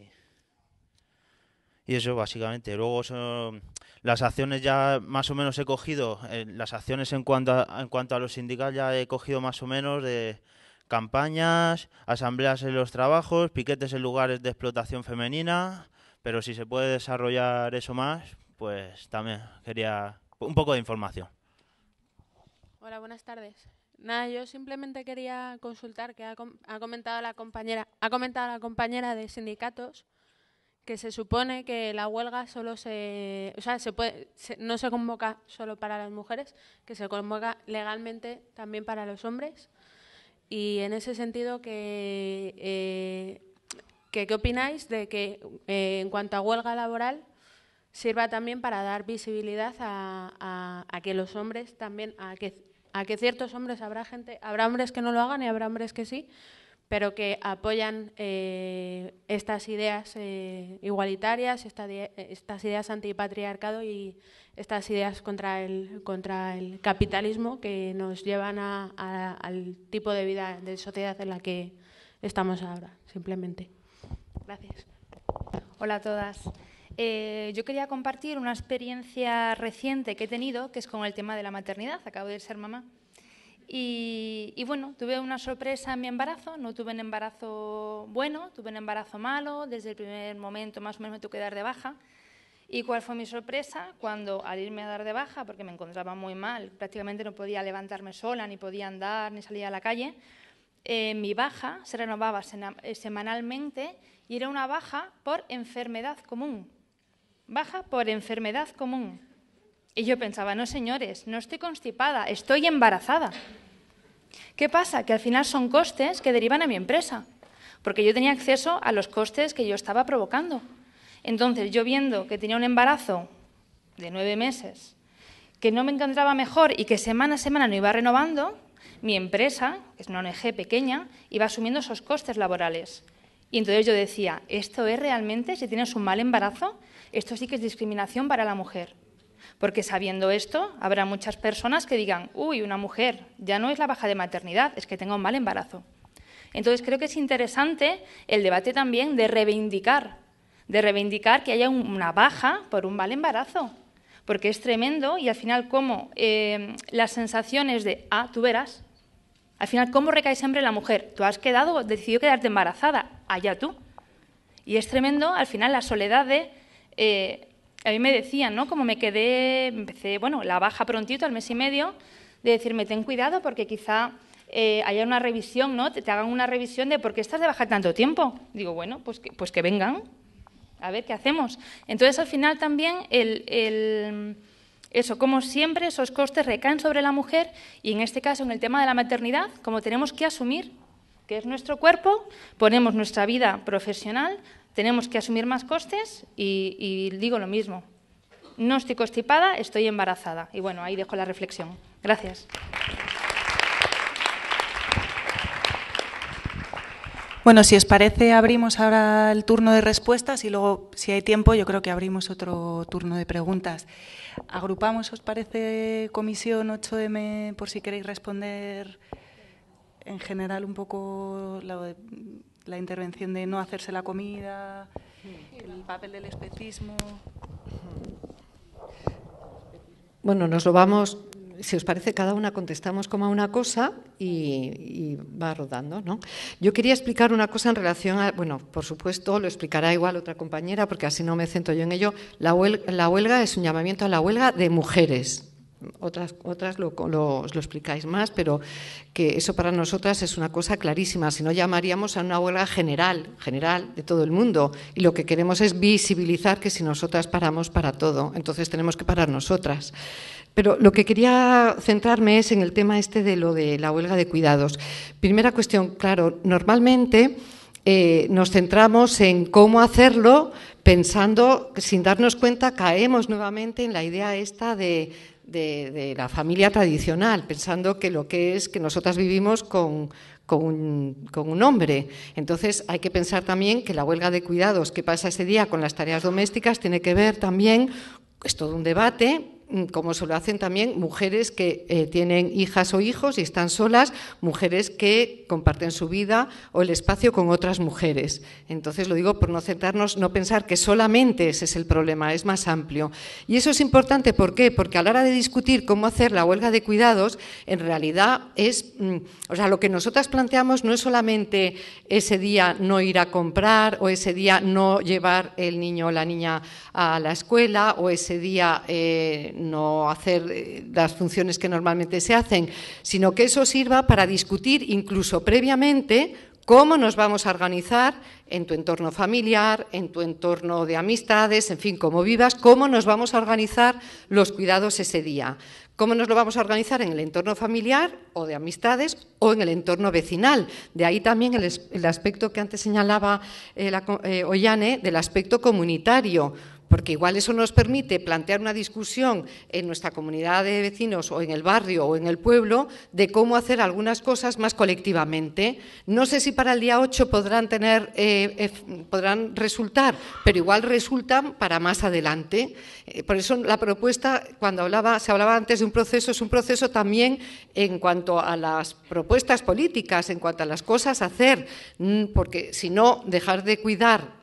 eso básicamente. Luego son las acciones ya más o menos he cogido, las acciones en cuanto en cuanto a los sindicatos ya he cogido más o menos de Campañas, asambleas en los trabajos, piquetes en lugares de explotación femenina, pero si se puede desarrollar eso más, pues también quería un poco de información. Hola, buenas tardes. Nada, yo simplemente quería consultar que ha, comentado la compañera, ha comentado la compañera de sindicatos que se supone que la huelga solo se, o sea, se puede, no se convoca solo para las mujeres, que se convoca legalmente también para los hombres. Y en ese sentido, que, eh, ¿qué opináis de que eh, en cuanto a huelga laboral sirva también para dar visibilidad a, a que los hombres también, a que, a que ciertos hombres habrá gente, habrá hombres que no lo hagan y habrá hombres que sí, pero que apoyan eh, estas ideas eh, igualitarias, estas ideas antipatriarcado y estas ideas contra el, contra el capitalismo que nos llevan al tipo de vida de sociedad en la que estamos ahora, simplemente. Gracias. Hola a todas. Eh, yo quería compartir una experiencia reciente que he tenido, que es con el tema de la maternidad. Acabo de ser mamá. Y, bueno, tuve una sorpresa en mi embarazo, no tuve un embarazo bueno, tuve un embarazo malo, desde el primer momento más o menos me tuve que dar de baja. ¿Y cuál fue mi sorpresa? Cuando al irme a dar de baja, porque me encontraba muy mal, prácticamente no podía levantarme sola, ni podía andar, ni salía a la calle, eh, mi baja se renovaba eh, semanalmente y era una baja por enfermedad común. Baja por enfermedad común. Y yo pensaba, no señores, no estoy constipada, estoy embarazada. ¿Qué pasa? Que al final son costes que derivan a mi empresa, porque yo tenía acceso a los costes que yo estaba provocando. Entonces, yo viendo que tenía un embarazo de nueve meses, que no me encontraba mejor y que semana a semana no iba renovando, mi empresa, que es una ONG pequeña, iba asumiendo esos costes laborales. Y entonces yo decía, ¿esto es realmente, si tienes un mal embarazo, esto sí que es discriminación para la mujer? Porque sabiendo esto, habrá muchas personas que digan, uy, una mujer, ya no es la baja de maternidad, es que tenga un mal embarazo. Entonces creo que es interesante el debate también de reivindicar, de reivindicar que haya una baja por un mal embarazo, porque es tremendo y al final como eh, las sensaciones de, ah, tú verás, al final cómo recae siempre la mujer, tú has quedado, decidió quedarte embarazada, allá tú. Y es tremendo al final la soledad de, eh, a mí me decían, ¿no? Como me quedé, empecé, bueno, la baja prontito, al mes y medio, de decirme, ten cuidado porque quizá eh, haya una revisión, ¿no? Te, hagan una revisión de por qué estás de baja tanto tiempo. Digo, bueno, pues que, pues que vengan, a ver qué hacemos. Entonces, al final también, el, eso, como siempre, esos costes recaen sobre la mujer y en este caso, en el tema de la maternidad, como tenemos que asumir que es nuestro cuerpo, ponemos nuestra vida profesional tenemos que asumir más costes y, digo lo mismo. No estoy constipada, estoy embarazada. Y bueno, ahí dejo la reflexión. Gracias. Bueno, si os parece, abrimos ahora el turno de respuestas y luego, si hay tiempo, yo creo que abrimos otro turno de preguntas. Agrupamos, ¿os parece, comisión 8M, por si queréis responder en general un poco la la intervención de no hacerse la comida, el papel del especismo. Bueno, nos lo vamos, si os parece, cada una contestamos como a una cosa y, va rodando, ¿no? Yo quería explicar una cosa en relación a, bueno, por supuesto, lo explicará igual otra compañera, porque así no me centro yo en ello. La huelga, la huelga es un llamamiento a la huelga de mujeres, otras, otras lo, lo, explicáis más, pero que eso para nosotras es una cosa clarísima, si no llamaríamos a una huelga general, general de todo el mundo, y lo que queremos es visibilizar que si nosotras paramos para todo, entonces tenemos que parar nosotras. Pero lo que quería centrarme es en el tema este de lo de la huelga de cuidados. Primera cuestión, claro, normalmente... Eh, nos centramos en cómo hacerlo pensando, que sin darnos cuenta, caemos nuevamente en la idea esta de, de, la familia tradicional, pensando que lo que es que nosotras vivimos con, un, con un hombre. Entonces hay que pensar también que la huelga de cuidados que pasa ese día con las tareas domésticas tiene que ver también, es todo un debate, Mm, como se lo hacen también mujeres que eh, tienen hijas o hijos y están solas, mujeres que comparten su vida o el espacio con otras mujeres. Entonces lo digo por no centrarnos, no pensar que solamente ese es el problema, es más amplio. Y eso es importante, ¿por qué? Porque a la hora de discutir cómo hacer la huelga de cuidados, en realidad es, mm, o sea, lo que nosotras planteamos no es solamente ese día no ir a comprar o ese día no llevar el niño o la niña a la escuela o ese día... Eh, no hacer eh, las funciones que normalmente se hacen, sino que eso sirva para discutir incluso previamente cómo nos vamos a organizar en tu entorno familiar, en tu entorno de amistades, en fin, cómo vivas, cómo nos vamos a organizar los cuidados ese día. ¿Cómo nos lo vamos a organizar en el entorno familiar o de amistades o en el entorno vecinal? De ahí también el, aspecto que antes señalaba eh, eh, del aspecto comunitario porque igual eso nos permite plantear una discusión en nuestra comunidad de vecinos o en el barrio o en el pueblo de cómo hacer algunas cosas más colectivamente. No sé si para el día 8 podrán, tener, eh, eh, podrán resultar, pero igual resultan para más adelante. Eh, por eso la propuesta, cuando hablaba, se hablaba antes de un proceso, es un proceso también en cuanto a las propuestas políticas, en cuanto a las cosas a hacer, mm, porque si no, dejar de cuidar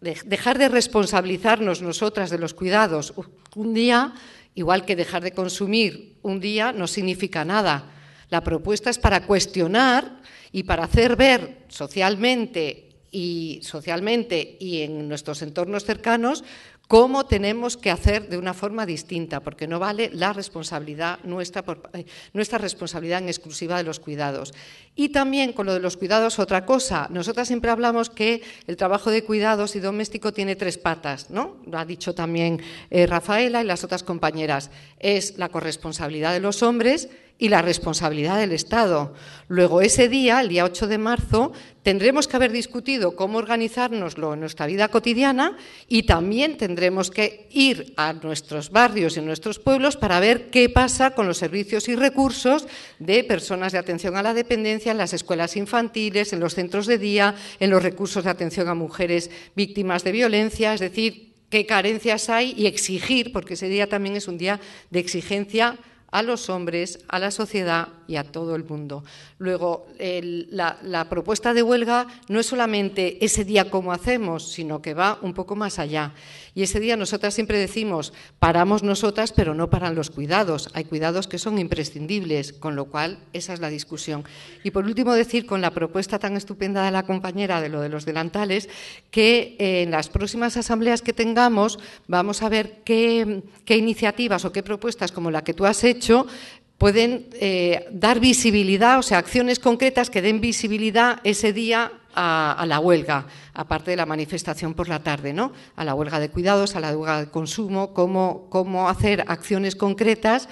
dejar de responsabilizarnos nosotras de los cuidados un día, igual que dejar de consumir un día, no significa nada. La propuesta es para cuestionar y para hacer ver socialmente y socialmente y en nuestros entornos cercanos cómo tenemos que hacer de una forma distinta, porque no vale la responsabilidad nuestra, eh, nuestra responsabilidad en exclusiva de los cuidados. Y también con lo de los cuidados, otra cosa. Nosotras siempre hablamos que el trabajo de cuidados y doméstico tiene tres patas, ¿no? Lo ha dicho también eh, Rafaela y las otras compañeras. Es la corresponsabilidad de los hombres y la responsabilidad del Estado. Luego, ese día, el día 8 de marzo, tendremos que haber discutido cómo organizárnoslo en nuestra vida cotidiana y también tendremos que ir a nuestros barrios y nuestros pueblos para ver qué pasa con los servicios y recursos de personas de atención a la dependencia en las escuelas infantiles, en los centros de día, en los recursos de atención a mujeres víctimas de violencia, es decir, qué carencias hay y exigir, porque ese día también es un día de exigencia a los hombres, a la sociedad y a todo el mundo. Luego, la, la, propuesta de huelga no es solamente ese día como hacemos, sino que va un poco más allá. Y ese día nosotras siempre decimos, paramos nosotras, pero no paran los cuidados. Hay cuidados que son imprescindibles, con lo cual esa es la discusión. Y por último decir, con la propuesta tan estupenda de la compañera de lo de los delantales, que eh, en las próximas asambleas que tengamos vamos a ver qué, qué iniciativas o qué propuestas como la que tú has hecho pueden eh, dar visibilidad, o sea, acciones concretas que den visibilidad ese día a, la huelga, aparte de la manifestación por la tarde, ¿no? A la huelga de cuidados, a la huelga de consumo, cómo, cómo hacer acciones concretas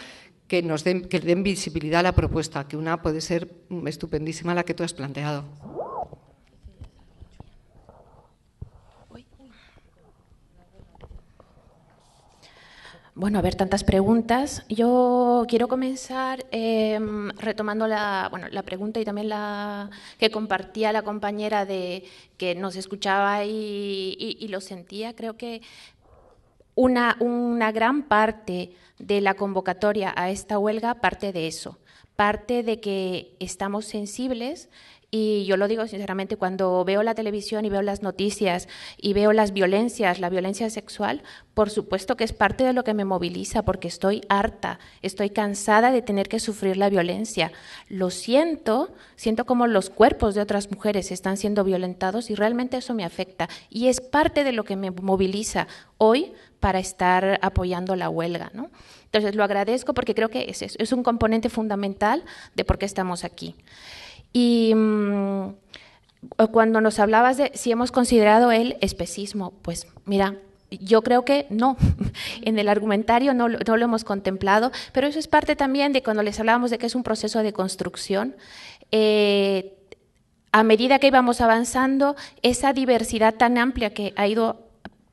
que nos den, que den visibilidad a la propuesta, que una puede ser estupendísima la que tú has planteado. Bueno, a ver, tantas preguntas. Yo quiero comenzar em, retomando la, bueno, la pregunta y también la que compartía la compañera de que nos escuchaba y, lo sentía. Creo que una, una gran parte de la convocatoria a esta huelga parte de eso, parte de que estamos sensibles y yo lo digo sinceramente, cuando veo la televisión y veo las noticias y veo las violencias, la violencia sexual, por supuesto que es parte de lo que me moviliza, porque estoy harta, estoy cansada de tener que sufrir la violencia. Lo siento, siento como los cuerpos de otras mujeres están siendo violentados y realmente eso me afecta. Y es parte de lo que me moviliza hoy para estar apoyando la huelga. ¿no? Entonces lo agradezco porque creo que es, es un componente fundamental de por qué estamos aquí. Y mm, eh, cuando nos hablabas de si hemos considerado el especismo, pues mira, yo creo que no, en el argumentario no, lo hemos contemplado, pero eso es parte también de cuando les hablábamos de que es un proceso de construcción. Eh, a medida que íbamos avanzando, esa diversidad tan amplia que ha ido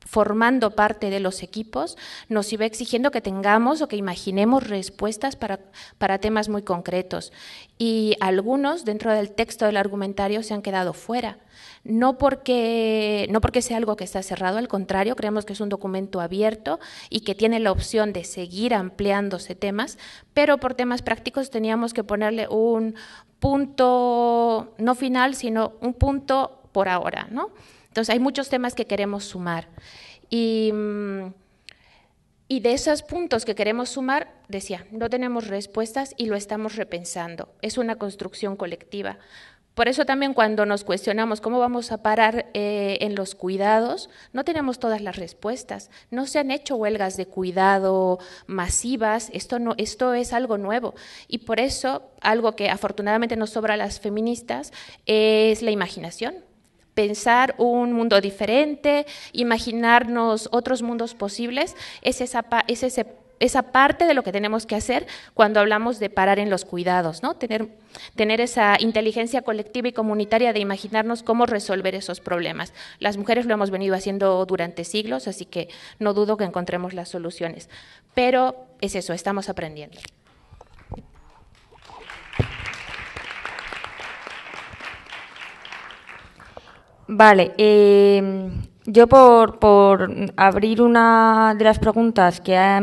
formando parte de los equipos, nos iba exigiendo que tengamos o que imaginemos respuestas para, temas muy concretos. Y algunos dentro del texto del argumentario se han quedado fuera. No porque, no porque sea algo que está cerrado, al contrario, creemos que es un documento abierto y que tiene la opción de seguir ampliándose temas, pero por temas prácticos teníamos que ponerle un punto, no final, sino un punto por ahora, ¿no? Entonces, hay muchos temas que queremos sumar. Mm, y, de esos puntos que queremos sumar, decía, no tenemos respuestas y lo estamos repensando. Es una construcción colectiva. Por eso también cuando nos cuestionamos cómo vamos a parar eh, en los cuidados, no tenemos todas las respuestas. No se han hecho huelgas de cuidado masivas, esto, no, esto es algo nuevo. Y por eso, algo que afortunadamente nos sobra a las feministas es la imaginación pensar un mundo diferente, imaginarnos otros mundos posibles, es esa, parte de lo que tenemos que hacer cuando hablamos de parar en los cuidados, ¿no? tener esa inteligencia colectiva y comunitaria de imaginarnos cómo resolver esos problemas. Las mujeres lo hemos venido haciendo durante siglos, así que no dudo que encontremos las soluciones. Pero es eso, estamos aprendiendo. Vale, eh, yo por, por, abrir una de las preguntas que ha,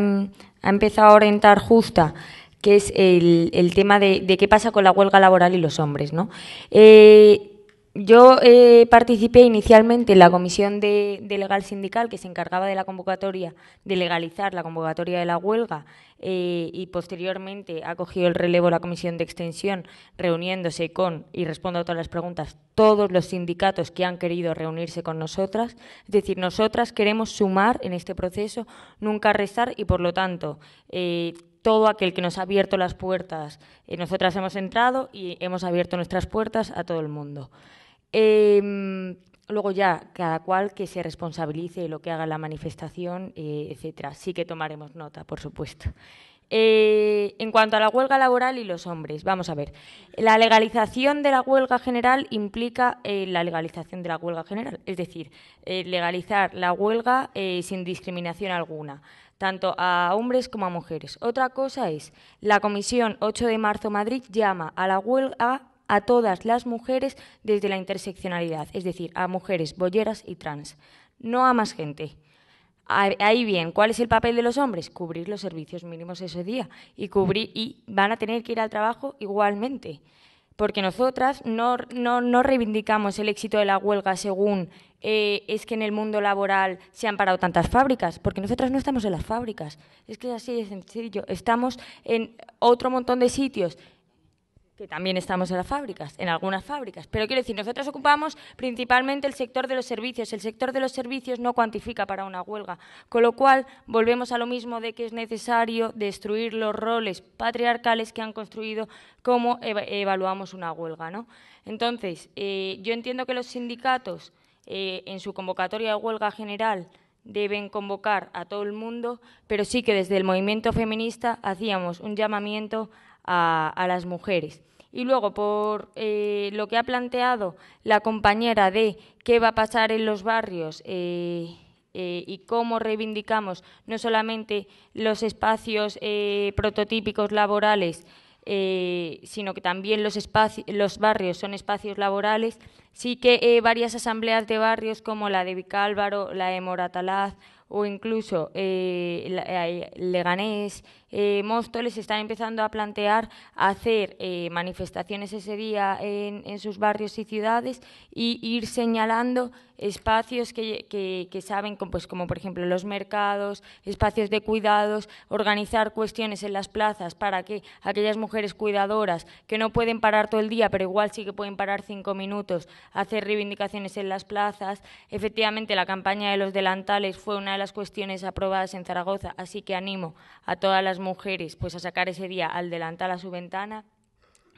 empezado a orientar justa, que es el, tema de, qué pasa con la huelga laboral y los hombres, ¿no? Eh, yo eh, participé inicialmente en la comisión de, de, legal sindical que se encargaba de la convocatoria, de legalizar la convocatoria de la huelga eh, y posteriormente ha cogido el relevo la Comisión de Extensión, reuniéndose con, y respondo a todas las preguntas, todos los sindicatos que han querido reunirse con nosotras. Es decir, nosotras queremos sumar en este proceso, nunca rezar y, por lo tanto, eh, todo aquel que nos ha abierto las puertas. Eh, nosotras hemos entrado y hemos abierto nuestras puertas a todo el mundo. Em, Luego ya, cada cual que se responsabilice de lo que haga la manifestación, etc. Eh, etcétera. Sí que tomaremos nota, por supuesto. Eh, en cuanto a la huelga laboral y los hombres, vamos a ver. La legalización de la huelga general implica eh, la legalización de la huelga general, es decir, legalizar la huelga sin discriminación alguna, tanto a hombres como a mujeres. Otra cosa es, la Comisión 8 de marzo Madrid llama a la huelga a todas las mujeres desde la interseccionalidad, es decir, a mujeres bolleras y trans, no a más gente. Ahí bien, ¿cuál es el papel de los hombres? Cubrir los servicios mínimos ese día y, cubrir, y van a tener que ir al trabajo igualmente. Porque nosotras no, no, reivindicamos el éxito de la huelga según eh, es que en el mundo laboral se han parado tantas fábricas, porque nosotras no estamos en las fábricas. Es que así de sencillo. Estamos en otro montón de sitios que también estamos en las fábricas, en algunas fábricas. Pero quiero decir, nosotros ocupamos principalmente el sector de los servicios. El sector de los servicios no cuantifica para una huelga, con lo cual volvemos a lo mismo de que es necesario destruir los roles patriarcales que han construido cómo evaluamos una huelga. Entonces, eh, yo entiendo que los sindicatos, eh, en su convocatoria de huelga general, deben convocar a todo el mundo, pero sí que desde el movimiento feminista hacíamos un llamamiento a, las mujeres. Y luego, por eh, lo que ha planteado la compañera de qué va a pasar en los barrios eh, eh, y cómo reivindicamos no solamente los espacios prototípicos laborales, sino que también los, barrios son espacios laborales, sí que varias asambleas de barrios como la de Vicálvaro, la de Moratalaz o incluso Leganés, eh, les están empezando a plantear hacer eh, manifestaciones ese día en, sus barrios y ciudades e ir señalando espacios que, que saben, pues, como por ejemplo los mercados, espacios de cuidados, organizar cuestiones en las plazas para que aquellas mujeres cuidadoras que no pueden parar todo el día, pero igual sí que pueden parar cinco minutos, hacer reivindicaciones en las plazas. Efectivamente, la campaña de los delantales fue una de las cuestiones aprobadas en Zaragoza, así que animo a todas las mujeres pues a sacar ese día al delantal a su ventana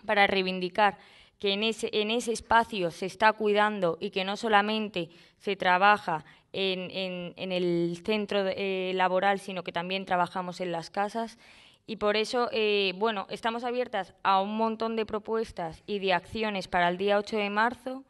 para reivindicar que en ese, en ese espacio se está cuidando y que no solamente se trabaja en, en, el centro eh, laboral, sino que también trabajamos en las casas. Y por eso, eh, bueno, estamos abiertas a un montón de propuestas y de acciones para el día 8 de marzo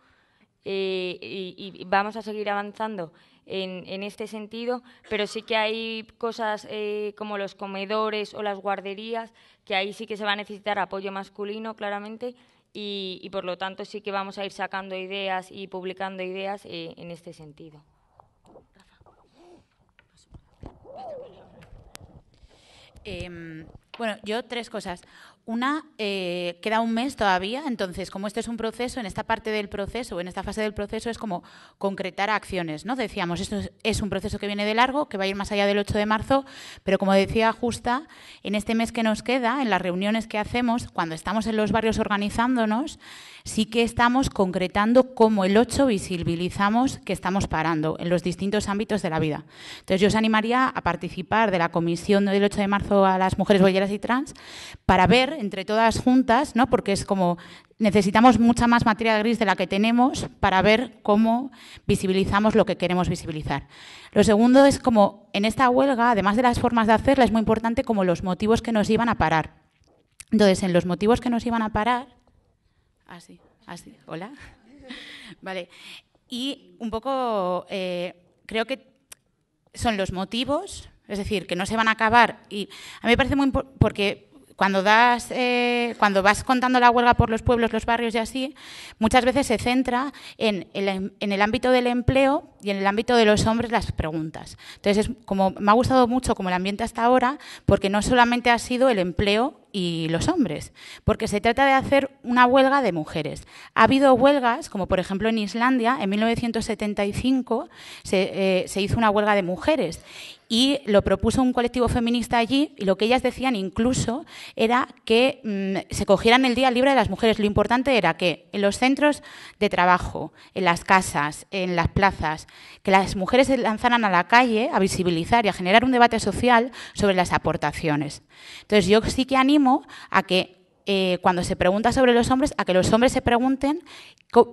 eh, y vamos a seguir avanzando en, este sentido, pero sí que hay cosas eh, como los comedores o las guarderías, que ahí sí que se va a necesitar apoyo masculino, claramente, y, por lo tanto sí que vamos a ir sacando ideas y publicando ideas eh, en este sentido. Em, bueno, yo tres cosas. Una eh, queda un mes todavía, entonces como este es un proceso, en esta parte del proceso, en esta fase del proceso es como concretar acciones, ¿no? Decíamos, esto es un proceso que viene de largo, que va a ir más allá del 8 de marzo, pero como decía Justa, en este mes que nos queda, en las reuniones que hacemos, cuando estamos en los barrios organizándonos, sí que estamos concretando cómo el 8 visibilizamos que estamos parando en los distintos ámbitos de la vida. Entonces yo os animaría a participar de la comisión del 8 de marzo a las mujeres bolleras y trans para ver entre todas juntas, ¿no? porque es como necesitamos mucha más materia gris de la que tenemos para ver cómo visibilizamos lo que queremos visibilizar. Lo segundo es como en esta huelga, además de las formas de hacerla, es muy importante como los motivos que nos iban a parar. Entonces, en los motivos que nos iban a parar, así, ah, así, ah, hola, vale, y un poco eh, creo que son los motivos, es decir, que no se van a acabar. Y a mí me parece muy porque cuando, das, eh, cuando vas contando la huelga por los pueblos, los barrios y así, muchas veces se centra em, en el, ámbito del empleo y en el ámbito de los hombres las preguntas. Entonces, es como, me ha gustado mucho como el ambiente hasta ahora, porque no solamente ha sido el empleo y los hombres, porque se trata de hacer una huelga de mujeres. Ha habido huelgas, como por ejemplo en Islandia, en 1975 se, eh, se hizo una huelga de mujeres y lo propuso un colectivo feminista allí y lo que ellas decían incluso era que mm, se cogieran el día libre de las mujeres. Lo importante era que en los centros de trabajo, en las casas, en las plazas, que las mujeres se lanzaran a la calle a visibilizar y a generar un debate social sobre las aportaciones. Entonces yo sí que animo a que eh, cuando se pregunta sobre los hombres, a que los hombres se pregunten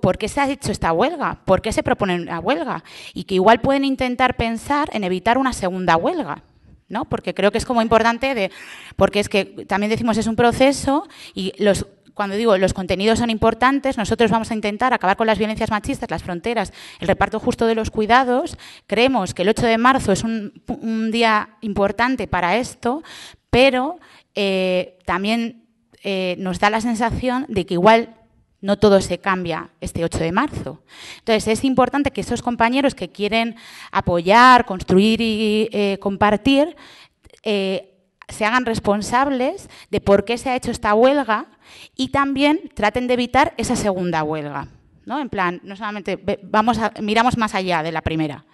por qué se ha hecho esta huelga, por qué se propone una huelga, y que igual pueden intentar pensar en evitar una segunda huelga. ¿no? Porque creo que es como importante de, porque es que también decimos es un proceso y los cuando digo los contenidos son importantes, nosotros vamos a intentar acabar con las violencias machistas, las fronteras, el reparto justo de los cuidados. Creemos que el 8 de marzo es un, día importante para esto, pero eh, también eh, nos da la sensación de que igual no todo se cambia este 8 de marzo. Entonces, es importante que esos compañeros que quieren apoyar, construir y eh, compartir, eh, se hagan responsables de por qué se ha hecho esta huelga y también traten de evitar esa segunda huelga. ¿no? En plan, no solamente vamos a, miramos más allá de la primera.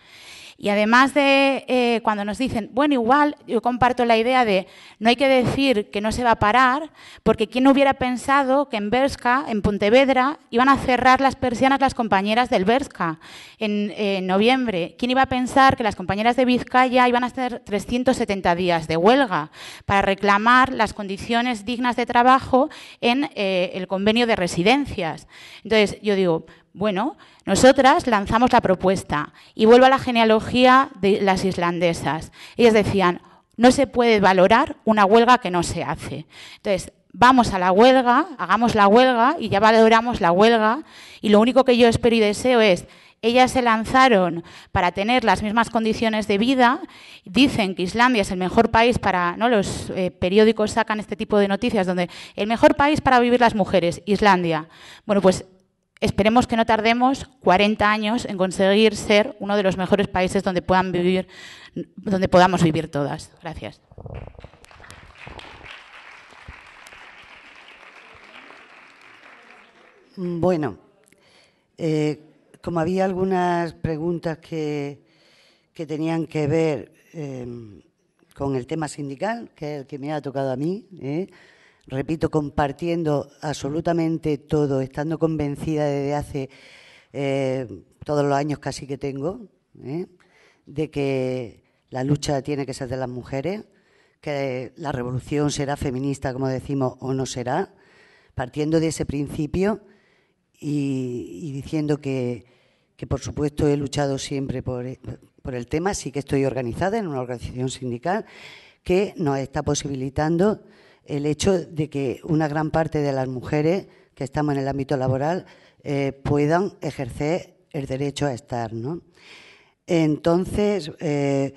Y además de eh, cuando nos dicen, bueno, igual, yo comparto la idea de no hay que decir que no se va a parar, porque ¿quién hubiera pensado que en Berska, en Pontevedra, iban a cerrar las persianas las compañeras del Berska en, noviembre? ¿Quién iba a pensar que las compañeras de Vizcaya iban a hacer 370 días de huelga para reclamar las condiciones dignas de trabajo en eh, el convenio de residencias? Entonces, yo digo, bueno, nosotras lanzamos la propuesta y vuelvo a la genealogía de las islandesas. Ellas decían, no se puede valorar una huelga que no se hace. Entonces, vamos a la huelga, hagamos la huelga y ya valoramos la huelga y lo único que yo espero y deseo es ellas se lanzaron para tener las mismas condiciones de vida. Dicen que Islandia es el mejor país para, ¿no? Los eh, periódicos sacan este tipo de noticias donde el mejor país para vivir las mujeres, Islandia. Bueno, pues Esperemos que no tardemos 40 años en conseguir ser uno de los mejores países donde puedan vivir, donde podamos vivir todas. Gracias. Bueno, eh, como había algunas preguntas que, que tenían que ver eh, con el tema sindical, que es el que me ha tocado a mí, eh, repito, compartiendo absolutamente todo, estando convencida desde hace eh, todos los años casi que tengo, ¿eh? de que la lucha tiene que ser de las mujeres, que la revolución será feminista, como decimos, o no será, partiendo de ese principio y, diciendo que, por supuesto, he luchado siempre por, por el tema, sí que estoy organizada en una organización sindical que nos está posibilitando el hecho de que una gran parte de las mujeres que estamos en el ámbito laboral eh, puedan ejercer el derecho a estar. Entonces, eh,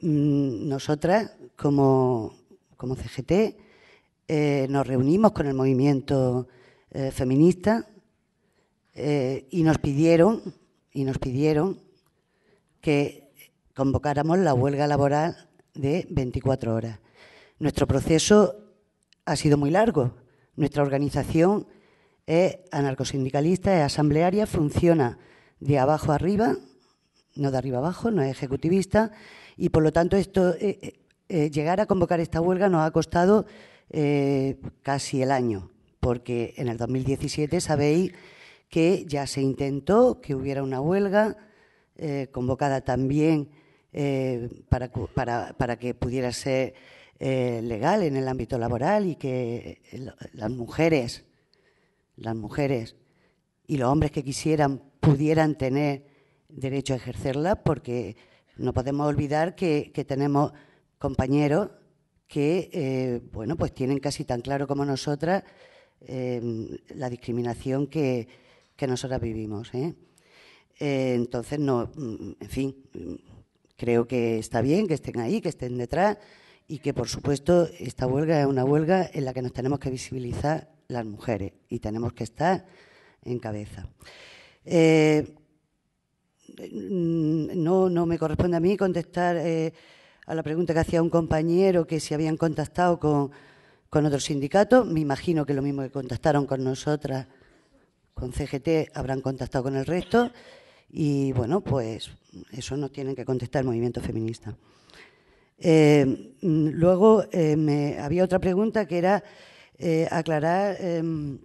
mm, nosotras, como, como CGT, eh, nos reunimos con el movimiento feminista y nos pidieron y nos pidieron que convocáramos la huelga laboral de 24 horas. Nuestro proceso ha sido muy largo. Nuestra organización es anarcosindicalista, es asamblearia, funciona de abajo arriba, no de arriba abajo, no es ejecutivista, y por lo tanto esto, eh, eh, eh, llegar a convocar esta huelga nos ha costado casi el año, porque en el 2017 sabéis que ya se intentó que hubiera una huelga convocada también para que pudiera ser eh, legal en el ámbito laboral y que eh, las mujeres, las mujeres y los hombres que quisieran pudieran tener derecho a ejercerla porque no podemos olvidar que, tenemos compañeros que eh, bueno pues tienen casi tan claro como nosotras em, la discriminación que, que nosotras vivimos entonces no mm, en fin mm, creo que está bien que estén ahí que estén detrás y que, por supuesto, esta huelga es una huelga en la que nos tenemos que visibilizar las mujeres y tenemos que estar en cabeza. Eh, no, me corresponde a mí contestar eh, a la pregunta que hacía un compañero que si habían contactado con, con otros sindicatos. Me imagino que lo mismo que contactaron con nosotras, con CGT, habrán contactado con el resto. Y bueno, pues eso nos tienen que contestar el movimiento feminista. Eh, mm, luego eh, me, había otra pregunta que era eh, aclarar em,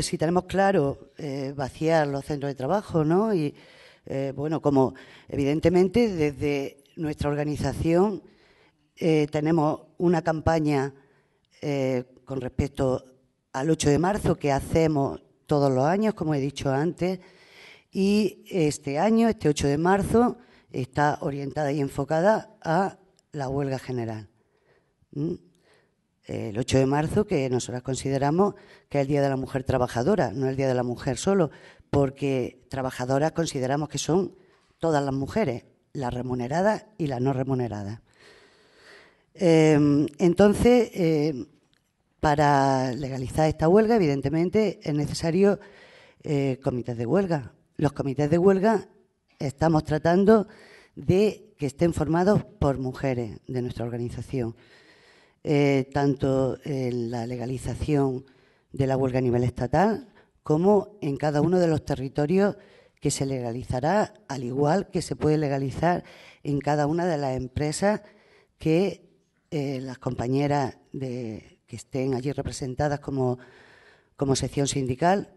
si tenemos claro vaciar los centros de trabajo, ¿no? Y bueno, como evidentemente desde nuestra organización tenemos una campaña con respecto al 8 de marzo que hacemos todos los años, como he dicho antes, y este año, este 8 de marzo, está orientada y enfocada a la huelga general. ¿Mm? El 8 de marzo, que nosotros consideramos que es el Día de la Mujer Trabajadora, no el Día de la Mujer solo, porque trabajadoras consideramos que son todas las mujeres, las remuneradas y las no remuneradas. Em, entonces, em, para legalizar esta huelga, evidentemente, es necesario eh, comités de huelga. Los comités de huelga estamos tratando de que estén formados por mujeres de nuestra organización, eh, tanto en eh, la legalización de la huelga a nivel estatal como en cada uno de los territorios que se legalizará, al igual que se puede legalizar en cada una de las empresas que eh, las compañeras que estén allí representadas como, sección sindical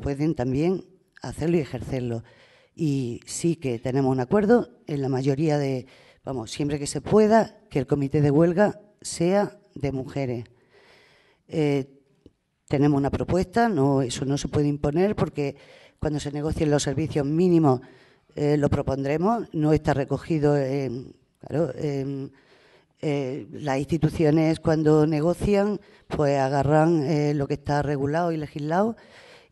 pueden también hacerlo y ejercerlo y sí que tenemos un acuerdo en la mayoría de, vamos, siempre que se pueda, que el comité de huelga sea de mujeres. Eh, tenemos una propuesta, no, eso no se puede imponer porque cuando se negocien los servicios mínimos eh, lo propondremos, no está recogido en, claro, eh, las instituciones cuando negocian pues agarran lo que está regulado y legislado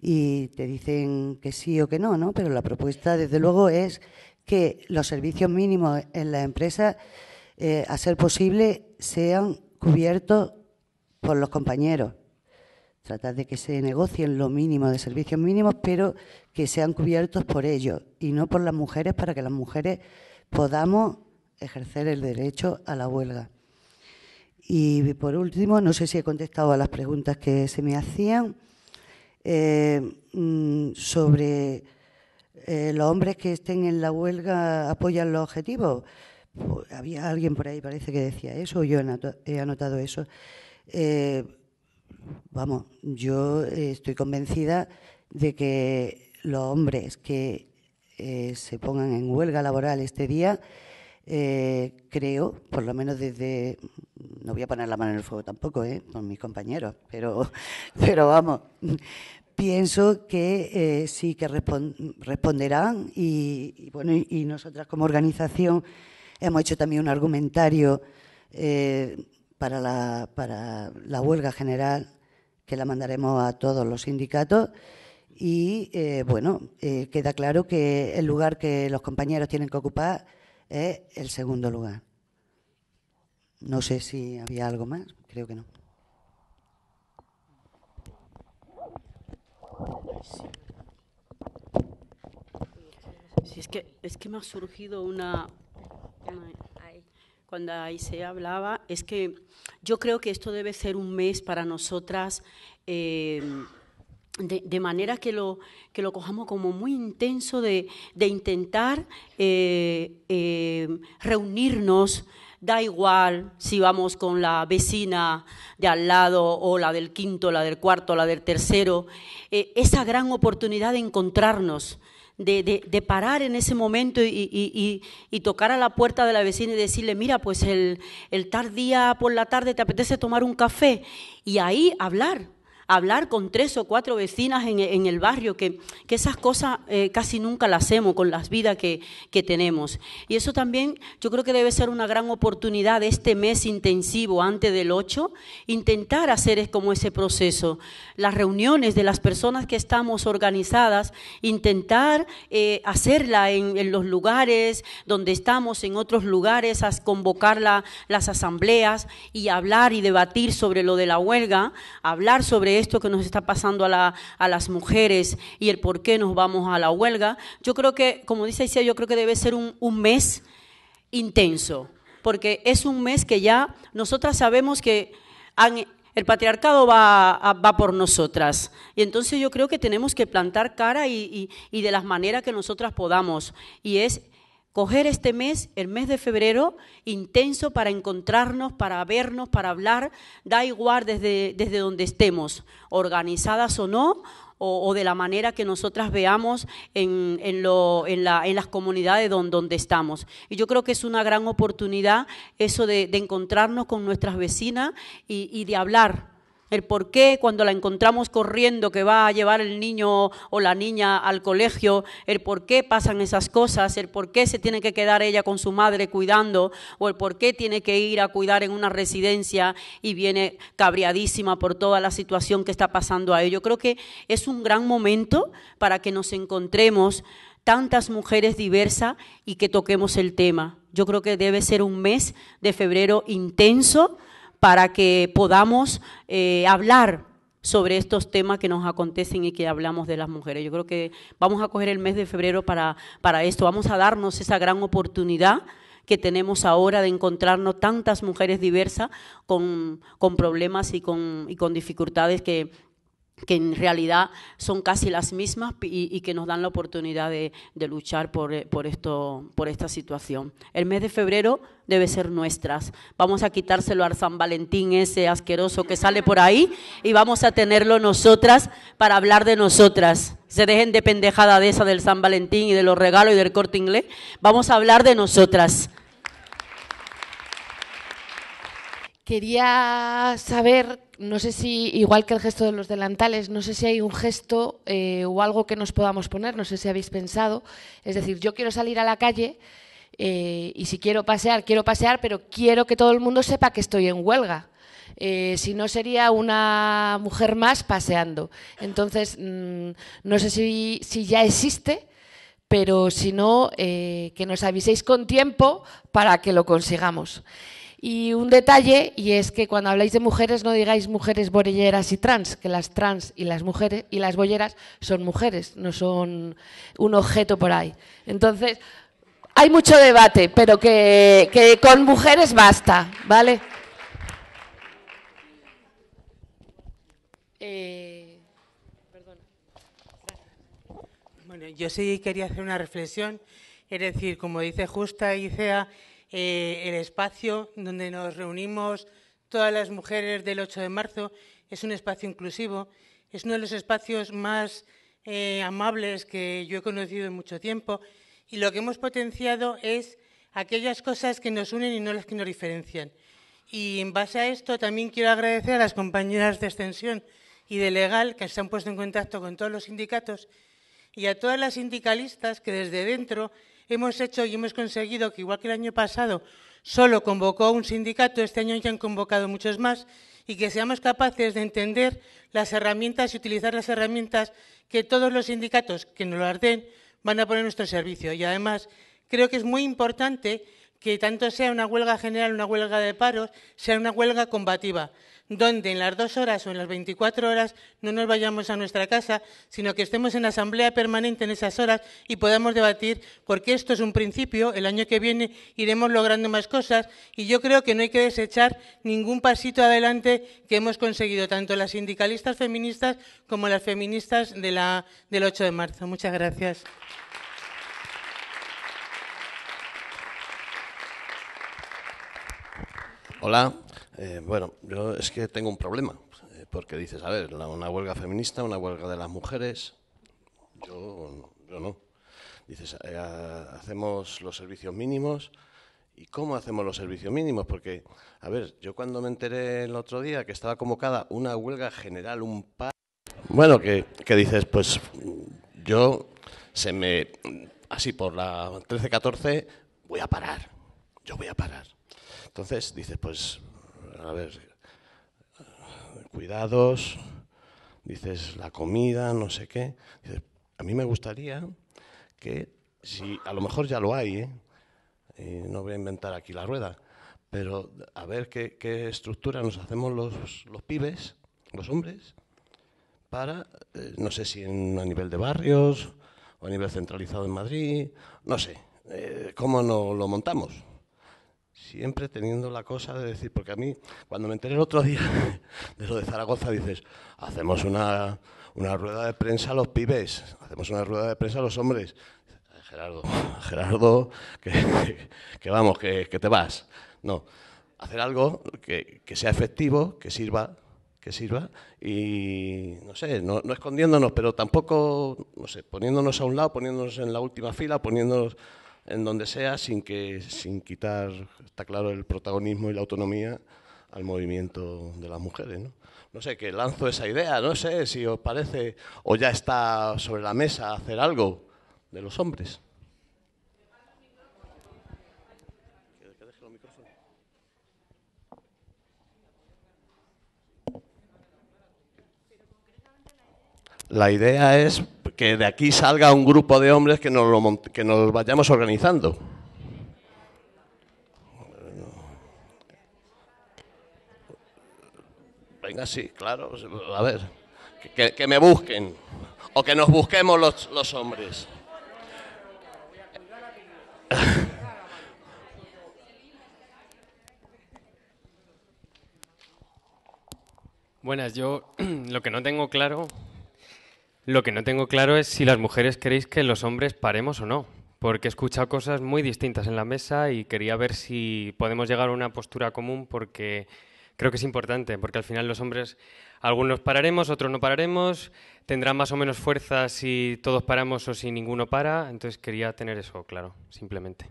y te dicen que sí o que no, ¿no? Pero la propuesta, desde luego, es que los servicios mínimos en la empresa, eh, a ser posible, sean cubiertos por los compañeros. Tratar de que se negocien lo mínimo de servicios mínimos, pero que sean cubiertos por ellos y no por las mujeres, para que las mujeres podamos ejercer el derecho a la huelga. Y por último, no sé si he contestado a las preguntas que se me hacían. Eh, mm, sobre eh, los hombres que estén en la huelga apoyan los objetivos. Pues, había alguien por ahí, parece que decía eso, yo he anotado eso. Eh, vamos, yo estoy convencida de que los hombres que se pongan en huelga laboral este día, creo, por lo menos desde, no voy a poner la mano en el fuego tampoco, con mis compañeros, pero, pero vamos, pienso que eh, sí que responderán y, bueno y, nosotras como organización hemos hecho también un argumentario eh, para, la, para la huelga general que la mandaremos a todos los sindicatos y eh, bueno queda claro que el lugar que los compañeros tienen que ocupar es el segundo lugar. No sé si había algo más, creo que no. es, que, es que me ha surgido una, cuando ahí se hablaba, es que yo creo que esto debe ser un mes para nosotras, eh, de, manera que lo, que lo cojamos como muy intenso de, intentar eh, eh, reunirnos, da igual si vamos con la vecina de al lado o la del quinto, la del cuarto, la del tercero, eh, esa gran oportunidad de encontrarnos, de, parar en ese momento y, tocar a la puerta de la vecina y decirle, mira, pues el, el por la tarde te apetece tomar un café y ahí hablar, hablar con tres o cuatro vecinas en, el barrio, que, esas cosas eh, casi nunca las hacemos con las vidas que, tenemos. Y eso también yo creo que debe ser una gran oportunidad este mes intensivo antes del 8, intentar hacer es como ese proceso. Las reuniones de las personas que estamos organizadas, intentar eh, hacerla en, los lugares donde estamos, en otros lugares, convocar las asambleas y hablar y debatir sobre lo de la huelga, hablar sobre esto que nos está pasando a, la, las mujeres y el por qué nos vamos a la huelga, yo creo que, como dice Isia, yo creo que debe ser un, mes intenso, porque es un mes que ya nosotras sabemos que el patriarcado va, por nosotras. Y entonces yo creo que tenemos que plantar cara y, y, y de las maneras que nosotras podamos. Y es coger este mes, el mes de febrero, intenso para encontrarnos, para vernos, para hablar, da igual desde, desde donde estemos, organizadas o no, o, de la manera que nosotras veamos en, las comunidades donde, estamos. Y yo creo que es una gran oportunidad eso de, encontrarnos con nuestras vecinas y, y de hablar el por qué cuando la encontramos corriendo que va a llevar el niño o la niña al colegio, el por qué pasan esas cosas, el por qué se tiene que quedar ella con su madre cuidando o el por qué tiene que ir a cuidar en una residencia y viene cabreadísima por toda la situación que está pasando a ello. Yo creo que es un gran momento para que nos encontremos tantas mujeres diversas y que toquemos el tema. Yo creo que debe ser un mes de febrero intenso para que podamos eh, hablar sobre estos temas que nos acontecen y que hablamos de las mujeres. Yo creo que vamos a coger el mes de febrero para, esto, vamos a darnos esa gran oportunidad que tenemos ahora de encontrarnos tantas mujeres diversas con, problemas y con, y con dificultades que, que en realidad son casi las mismas y, que nos dan la oportunidad de, luchar por, eh, por esta situación. El mes de febrero debe ser nuestras. Vamos a quitárselo al San Valentín ese asqueroso que sale por ahí y vamos a tenerlo nosotras para hablar de nosotras. Se dejen de pendejada de esa del San Valentín y de los regalos y del corte inglés. Vamos a hablar de nosotras. Quería saber no sé si, igual que el gesto de los delantales, no sé si hay un gesto eh, o algo que nos podamos poner, no sé si habéis pensado. Es decir, yo quiero salir a la calle eh, y si quiero pasear, quiero pasear, pero quiero que todo el mundo sepa que estoy en huelga. Eh, si no sería una mujer más paseando. Entonces, mm, no sé si, si ya existe, pero si no, que nos aviséis con tiempo para que lo consigamos. Y un detalle, y es que cuando habláis de mujeres no digáis mujeres borelleras y trans, que las trans y las mujeres y las bolleras son mujeres, no son un objeto por ahí. Entonces, hay mucho debate, pero que, con mujeres basta, ¿vale? Eh, bueno, yo sí quería hacer una reflexión, es decir, como dice Justa y Cea, eh, el espacio donde nos reunimos todas las mujeres del 8 de marzo. Es un espacio inclusivo, es uno de los espacios más eh, amables que yo he conocido en mucho tiempo y lo que hemos potenciado es aquellas cosas que nos unen y no las que nos diferencian. Y en base a esto también quiero agradecer a las compañeras de extensión y de legal que se han puesto en contacto con todos los sindicatos y a todas las sindicalistas que desde dentro hemos hecho y hemos conseguido que, igual que el año pasado, solo convocó un sindicato, este año ya han convocado muchos más, y que seamos capaces de entender las herramientas y utilizar las herramientas que todos los sindicatos que nos lo arden van a poner a nuestro servicio. Y además, creo que es muy importante que tanto sea una huelga general, una huelga de paros, sea una huelga combativa donde en las dos horas o en las 24 horas no nos vayamos a nuestra casa, sino que estemos en asamblea permanente en esas horas y podamos debatir, porque esto es un principio, el año que viene iremos logrando más cosas y yo creo que no hay que desechar ningún pasito adelante que hemos conseguido, tanto las sindicalistas feministas como las feministas del 8 de marzo. Muchas gracias. Hola, eh, bueno, yo es que tengo un problema, eh, porque dices, a ver, una huelga feminista, una huelga de las mujeres, yo, no. Dices, eh, hacemos los servicios mínimos, ¿y cómo hacemos los servicios mínimos? Porque, a ver, yo cuando me enteré el otro día que estaba convocada una huelga general, un par... Bueno, que, que dices, pues yo se me... Así por la 13-14 voy a parar, yo voy a parar. Entonces dices, pues a ver, cuidados, dices la comida, no sé qué. a mí me gustaría que, si a lo mejor ya lo hay, ¿eh? Eh, no voy a inventar aquí la rueda, pero a ver qué, estructura nos hacemos los, los, pibes, los hombres, para, eh, no sé si a nivel de barrios o a nivel centralizado en Madrid, no sé, cómo no lo montamos siempre teniendo la cosa de decir, porque a mí, cuando me enteré el otro día de lo de Zaragoza, dices, hacemos una, una rueda de prensa a los pibes, hacemos una rueda de prensa a los hombres. Gerardo, Gerardo, que, vamos, que, te vas. No, hacer algo que, sea efectivo, que sirva, que sirva y, no sé, no escondiéndonos, pero tampoco, no sé, poniéndonos a un lado, poniéndonos en la última fila, poniéndonos en donde sea sin, que, sin quitar, está claro, el protagonismo y la autonomía al movimiento de las mujeres. ¿no? no sé, que lanzo esa idea, no sé si os parece o ya está sobre la mesa hacer algo de los hombres. La idea es que de aquí salga un grupo de hombres que nos, vayamos organizando. Venga, sí, claro, a ver, que, me busquen o que nos busquemos los, los hombres. Buenas, yo lo que no tengo claro lo que no tengo claro es si las mujeres queréis que los hombres paremos o no, porque he escuchado cosas muy distintas en la mesa y quería ver si podemos llegar a una postura común porque creo que es importante, porque al final los hombres, algunos pararemos, otros no pararemos, tendrán más o menos fuerza si todos paramos o si ninguno para, entonces quería tener eso claro, simplemente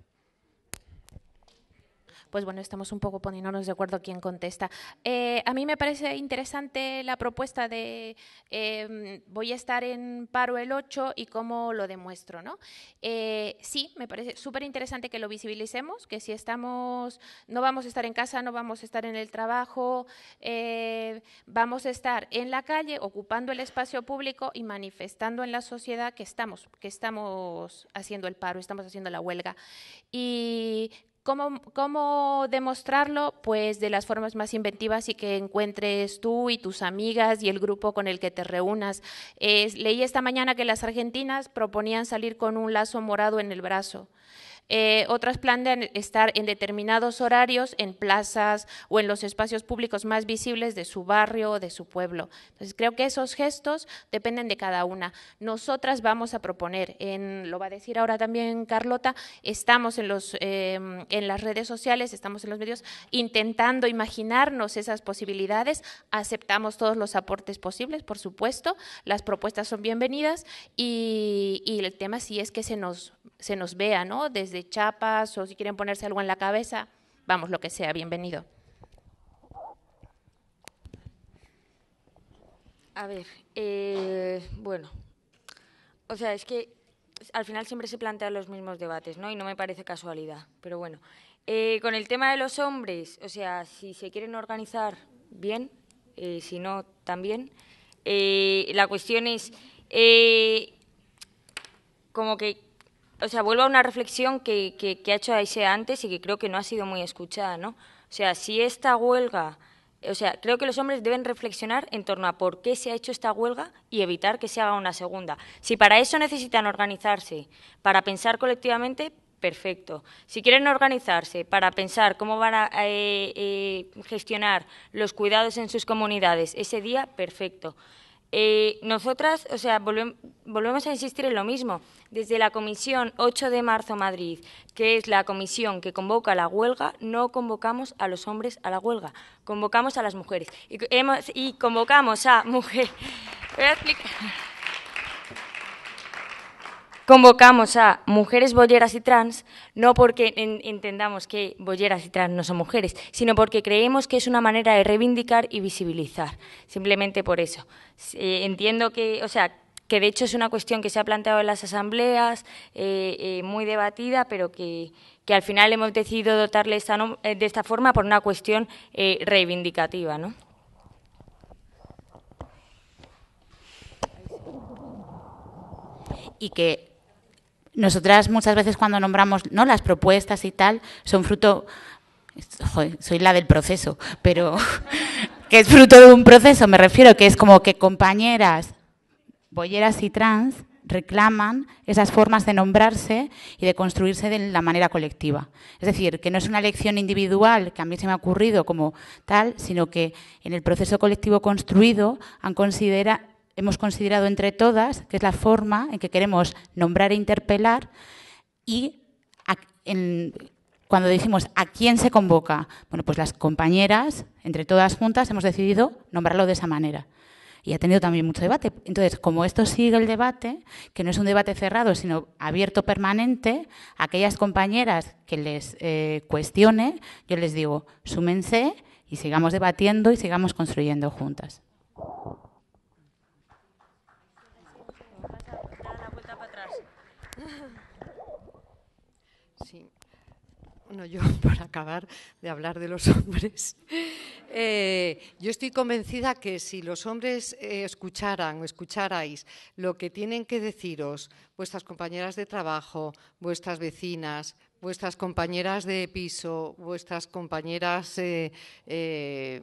pues bueno, estamos un poco poniéndonos de acuerdo quién contesta. Eh, a mí me parece interesante la propuesta de em, voy a estar en paro el 8 y cómo lo demuestro, ¿no? Eh, sí, me parece súper interesante que lo visibilicemos, que si estamos, no vamos a estar en casa, no vamos a estar en el trabajo, eh, vamos a estar en la calle ocupando el espacio público y manifestando en la sociedad que estamos, que estamos haciendo el paro, estamos haciendo la huelga. Y ¿Cómo, demostrarlo? Pues de las formas más inventivas y que encuentres tú y tus amigas y el grupo con el que te reúnas. leí esta mañana que las argentinas proponían salir con un lazo morado en el brazo. Eh, otras planean estar en determinados horarios, en plazas o en los espacios públicos más visibles de su barrio o de su pueblo. Entonces, creo que esos gestos dependen de cada una. Nosotras vamos a proponer, en, lo va a decir ahora también Carlota, estamos en, los, em, en las redes sociales, estamos en los medios, intentando imaginarnos esas posibilidades, aceptamos todos los aportes posibles, por supuesto, las propuestas son bienvenidas y el tema sí es que se nos se nos vea, ¿no? Desde chapas o si quieren ponerse algo en la cabeza, vamos, lo que sea, bienvenido. A ver, eh, bueno, o sea, es que al final siempre se plantean los mismos debates, ¿no? Y no me parece casualidad, pero bueno. Eh, con el tema de los hombres, o sea, si se quieren organizar bien, eh, si no, también. Eh, la cuestión es como que o sea, vuelvo a una reflexión que, que, ha hecho Aisea antes y que creo que no ha sido muy escuchada, ¿no? O sea, si esta huelga, o sea, creo que los hombres deben reflexionar en torno a por qué se ha hecho esta huelga y evitar que se haga una segunda. Si para eso necesitan organizarse, para pensar colectivamente, perfecto. Si quieren organizarse para pensar cómo van a eh, eh, gestionar los cuidados en sus comunidades ese día, perfecto. Eh, nosotras, o sea, volvemos a insistir en lo mismo. Desde la Comisión 8 de marzo Madrid, que es la comisión que convoca la huelga, no convocamos a los hombres a la huelga, convocamos a las mujeres. Y, y convocamos a mujeres. convocamos a mujeres bolleras y trans, no porque entendamos que bolleras y trans no son mujeres, sino porque creemos que es una manera de reivindicar y visibilizar, simplemente por eso. Eh, entiendo que, o sea, que de hecho es una cuestión que se ha planteado en las asambleas, eh, eh, muy debatida, pero que, al final hemos decidido dotarle de esta forma por una cuestión reivindicativa. ¿no? Y que nosotras muchas veces cuando nombramos ¿no? las propuestas y tal, son fruto, soy la del proceso, pero que es fruto de un proceso, me refiero, que es como que compañeras, bolleras y trans reclaman esas formas de nombrarse y de construirse de la manera colectiva. Es decir, que no es una elección individual que a mí se me ha ocurrido como tal, sino que en el proceso colectivo construido han, considerado, hemos considerado entre todas, que es la forma en que queremos nombrar e interpelar y cuando decimos a quién se convoca, bueno, pues las compañeras, entre todas juntas, hemos decidido nombrarlo de esa manera. Y ha tenido también mucho debate. Entonces, como esto sigue el debate, que no es un debate cerrado, sino abierto permanente, aquellas compañeras que les eh, cuestione, yo les digo, súmense y sigamos debatiendo y sigamos construyendo juntas. bueno, yo por acabar de hablar de los hombres, eh, yo estoy convencida que si los hombres eh, escucharan o escucharais lo que tienen que deciros vuestras compañeras de trabajo, vuestras vecinas, vuestras compañeras de piso, vuestras compañeras eh, eh,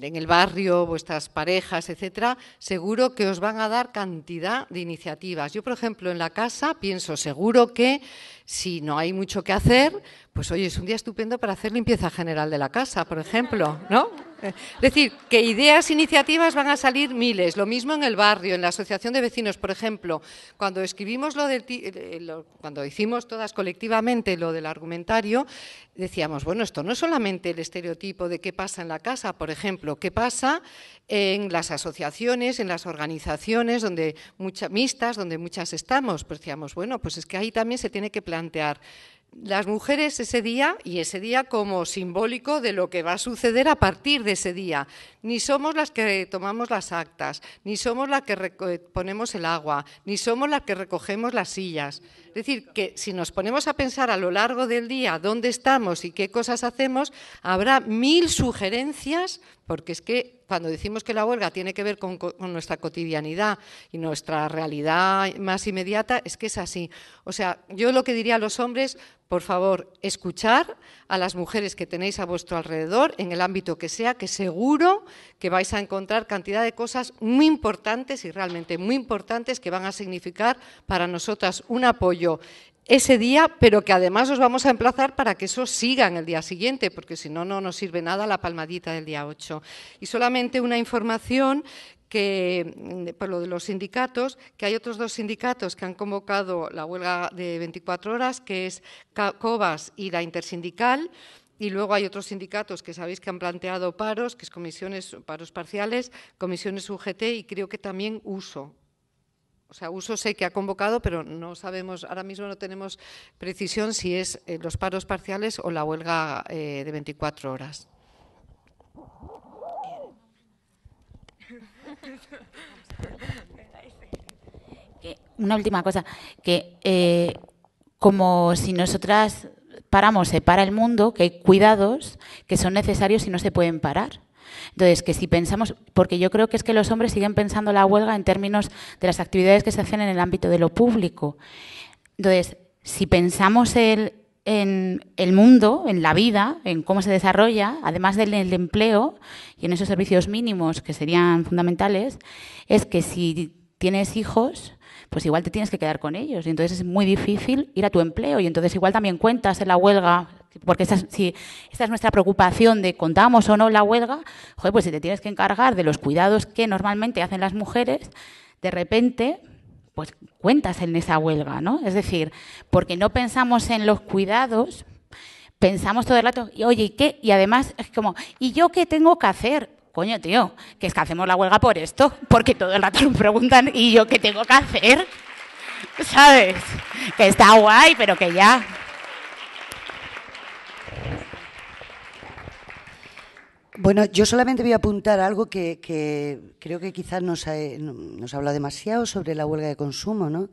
en el barrio, vuestras parejas, etcétera, seguro que os van a dar cantidad de iniciativas. Yo, por ejemplo, en la casa pienso seguro que si no hay mucho que hacer, pues oye, es un día estupendo para hacer limpieza general de la casa, por ejemplo, ¿no? Es decir, que ideas, iniciativas van a salir miles. Lo mismo en el barrio, en la asociación de vecinos, por ejemplo. Cuando escribimos lo del, eh, eh, cuando hicimos todas colectivamente lo del argumentario, decíamos, bueno, esto no es solamente el estereotipo de qué pasa en la casa, por ejemplo, qué pasa en las asociaciones, en las organizaciones donde muchas mixtas, donde muchas estamos. Pues decíamos, bueno, pues es que ahí también se tiene que plantear las mujeres ese día y ese día como simbólico de lo que va a suceder a partir de ese día. Ni somos las que tomamos las actas, ni somos las que ponemos el agua, ni somos las que recogemos las sillas. Es decir, que si nos ponemos a pensar a lo largo del día dónde estamos y qué cosas hacemos, habrá mil sugerencias, porque es que cuando decimos que la huelga tiene que ver con nuestra cotidianidad y nuestra realidad más inmediata, es que es así. O sea, yo lo que diría a los hombres, por favor, escuchar a las mujeres que tenéis a vuestro alrededor, en el ámbito que sea, que seguro que vais a encontrar cantidad de cosas muy importantes y realmente muy importantes que van a significar para nosotras un apoyo ese día, pero que además os vamos a emplazar para que eso siga en el día siguiente, porque si no, no nos sirve nada la palmadita del día 8. Y solamente una información que, mm, por lo de los sindicatos, que hay otros dos sindicatos que han convocado la huelga de 24 horas, que es COBAS y la Intersindical. Y luego hay otros sindicatos que sabéis que han planteado paros, que es comisiones, paros parciales, comisiones UGT y creo que también uso. O sea, uso sé que ha convocado, pero no sabemos, ahora mismo no tenemos precisión si es eh, los paros parciales o la huelga eh, de 24 horas. una última cosa, que eh, como si nosotras paramos, se para el mundo, que hay cuidados que son necesarios y no se pueden parar. Entonces, que si pensamos, porque yo creo que es que los hombres siguen pensando la huelga en términos de las actividades que se hacen en el ámbito de lo público. Entonces, si pensamos el, en el mundo, en la vida, en cómo se desarrolla, además del empleo y en esos servicios mínimos que serían fundamentales, es que si tienes hijos, pues igual te tienes que quedar con ellos. Y entonces es muy difícil ir a tu empleo. Y entonces igual también cuentas en la huelga, porque esa si esta es nuestra preocupación de contamos o no la huelga, joder, pues si te tienes que encargar de los cuidados que normalmente hacen las mujeres, de repente pues cuentas en esa huelga, ¿no? Es decir, porque no pensamos en los cuidados, pensamos todo el rato, y oye, ¿y qué? Y además es como, ¿y yo qué tengo que hacer? Coño, tío, que es que hacemos la huelga por esto, porque todo el rato nos preguntan, ¿y yo qué tengo que hacer? ¿Sabes? Que está guay, pero que ya. Bueno, yo solamente voy a apuntar algo que, creo que quizás nos nos habla demasiado sobre la huelga de consumo, ¿no?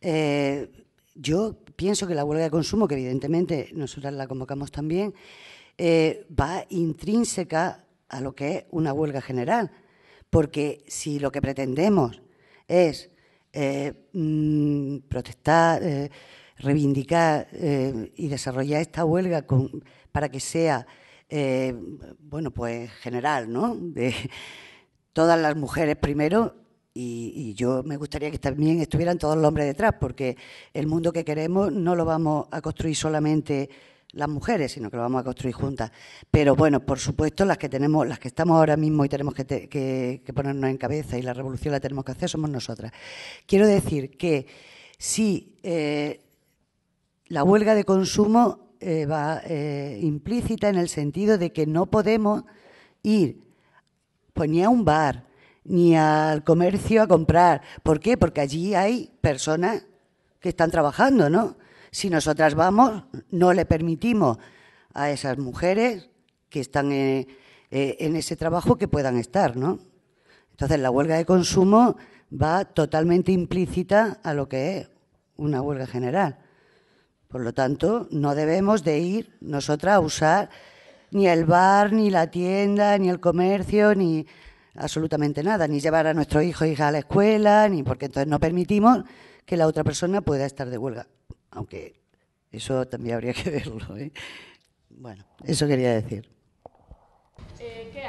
Eh, yo pienso que la huelga de consumo, que evidentemente nosotras la convocamos también, eh, va intrínseca a lo que es una huelga general. Porque si lo que pretendemos es eh, mm, protestar, reivindicar y desarrollar esta huelga con, para que sea eh, bueno, pues general, ¿no? De todas las mujeres primero y, yo me gustaría que también estuvieran todos los hombres detrás, porque el mundo que queremos no lo vamos a construir solamente las mujeres, sino que lo vamos a construir juntas. Pero bueno, por supuesto, las que tenemos, las que estamos ahora mismo y tenemos que, ponernos en cabeza y la revolución la tenemos que hacer somos nosotras. Quiero decir que si eh, la huelga de consumo eh, va eh, implícita en el sentido de que no podemos ir pues, ni a un bar, ni al comercio a comprar. ¿Por qué? Porque allí hay personas que están trabajando, ¿no? Si nosotras vamos, no le permitimos a esas mujeres que están en, eh, en ese trabajo que puedan estar, ¿no? Entonces, la huelga de consumo va totalmente implícita a lo que es una huelga general. Por lo tanto, no debemos de ir nosotras a usar ni el bar, ni la tienda, ni el comercio, ni absolutamente nada, ni llevar a nuestros hijos e hijas a la escuela, ni porque entonces no permitimos que la otra persona pueda estar de huelga, aunque eso también habría que verlo. ¿eh? Bueno, eso quería decir. Eh, ¿Qué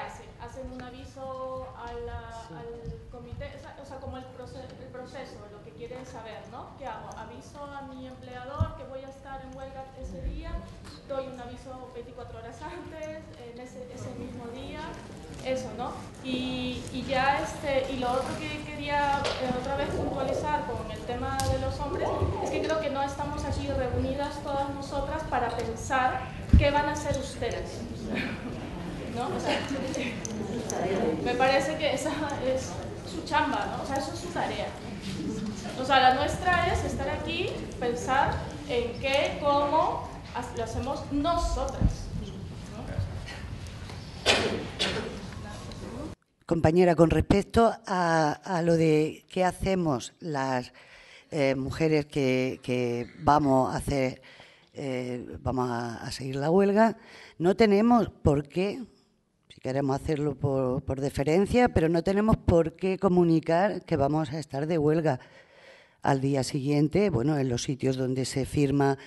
tema de los hombres, es que creo que no estamos aquí reunidas todas nosotras para pensar qué van a hacer ustedes. me parece que esa es su chamba, ¿no? O sea, eso es su tarea. O sea, la nuestra es estar aquí, pensar en qué, cómo lo hacemos nosotras. Compañera, con respecto a, lo de qué hacemos las eh, mujeres que, vamos a hacer, eh, vamos a, seguir la huelga. No tenemos por qué, si queremos hacerlo por, deferencia, pero no tenemos por qué comunicar que vamos a estar de huelga. Al día siguiente, bueno, en los sitios donde se firma,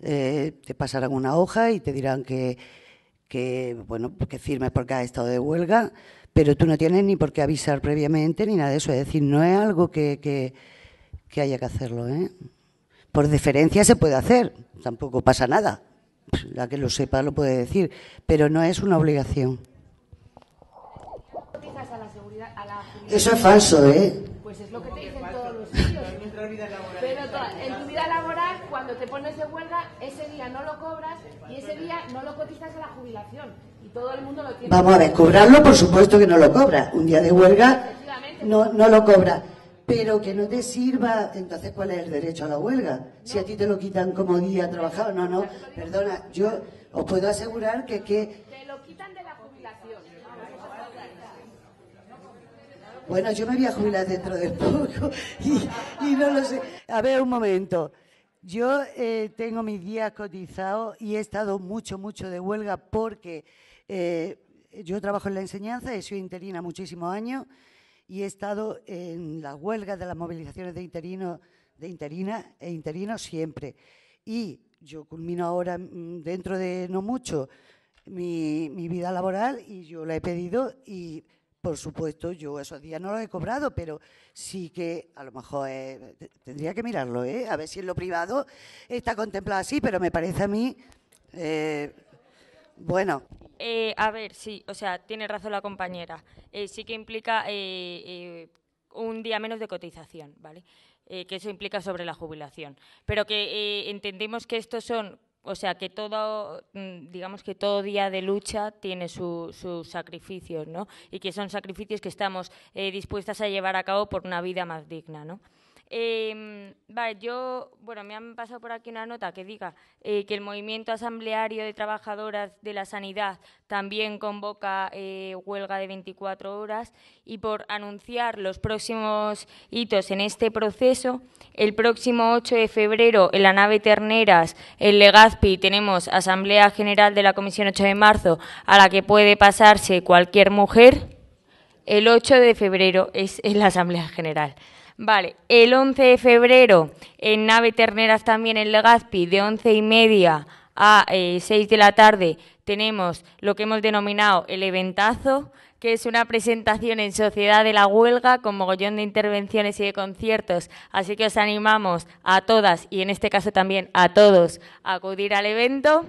eh, te pasarán una hoja y te dirán que, bueno, que firmes porque has estado de huelga, pero tú no tienes ni por qué avisar previamente ni nada de eso. Es decir, no es algo que que haya que hacerlo. ¿eh? Por deferencia se puede hacer, tampoco pasa nada. Pues, la que lo sepa lo puede decir, pero no es una obligación. Eso es falso, ¿eh? Pues es lo que te dicen todos los sitios. Pero en tu vida laboral, cuando te pones de huelga, ese día no lo cobras y ese día no lo cotizas a la jubilación. Y todo el mundo lo tiene. Vamos a ver, cobrarlo, por supuesto que no lo cobra. Un día de huelga no, no lo cobra pero que no te sirva, entonces ¿cuál es el derecho a la huelga? Si a ti te lo quitan como día trabajado, no, no, perdona, yo os puedo asegurar que... te lo quitan de la jubilación. Bueno, yo me voy a jubilar dentro de poco y, no lo sé. A ver, un momento. Yo eh, tengo mis días cotizados y he estado mucho, mucho de huelga porque eh, yo trabajo en la enseñanza, he sido interina muchísimos años y he estado en las huelgas de las movilizaciones de interino, de interina e interino siempre. Y yo culmino ahora, mm, dentro de no mucho, mi, vida laboral y yo la he pedido y por supuesto, yo esos días no lo he cobrado, pero sí que a lo mejor eh, tendría que mirarlo, ¿eh? a ver si en lo privado está contemplado así, pero me parece a mí, eh, bueno. Eh, a ver, sí, o sea, tiene razón la compañera. Eh, sí que implica eh, un día menos de cotización, ¿vale? que eso implica sobre la jubilación. Pero que entendemos que estos son, o sea, que todo, mm, digamos que todo día de lucha tiene sus sacrificios, ¿no? Y que son sacrificios que estamos dispuestas a llevar a cabo por una vida más digna, ¿no? Eh, yo, bueno, me han pasado por aquí una nota que diga eh, que el Movimiento Asambleario de Trabajadoras de la Sanidad también convoca eh, huelga de 24 horas y por anunciar los próximos hitos en este proceso, el próximo 8 de febrero en la nave Terneras, en Legazpi, tenemos Asamblea General de la Comisión 8 de marzo a la que puede pasarse cualquier mujer. El 8 de febrero es en la Asamblea General. Vale, el 11 de febrero en Nave Terneras también en Legazpi de 11 y media a 6 eh, de la tarde tenemos lo que hemos denominado el eventazo, que es una presentación en Sociedad de la Huelga con mogollón de intervenciones y de conciertos. Así que os animamos a todas y en este caso también a todos a acudir al evento.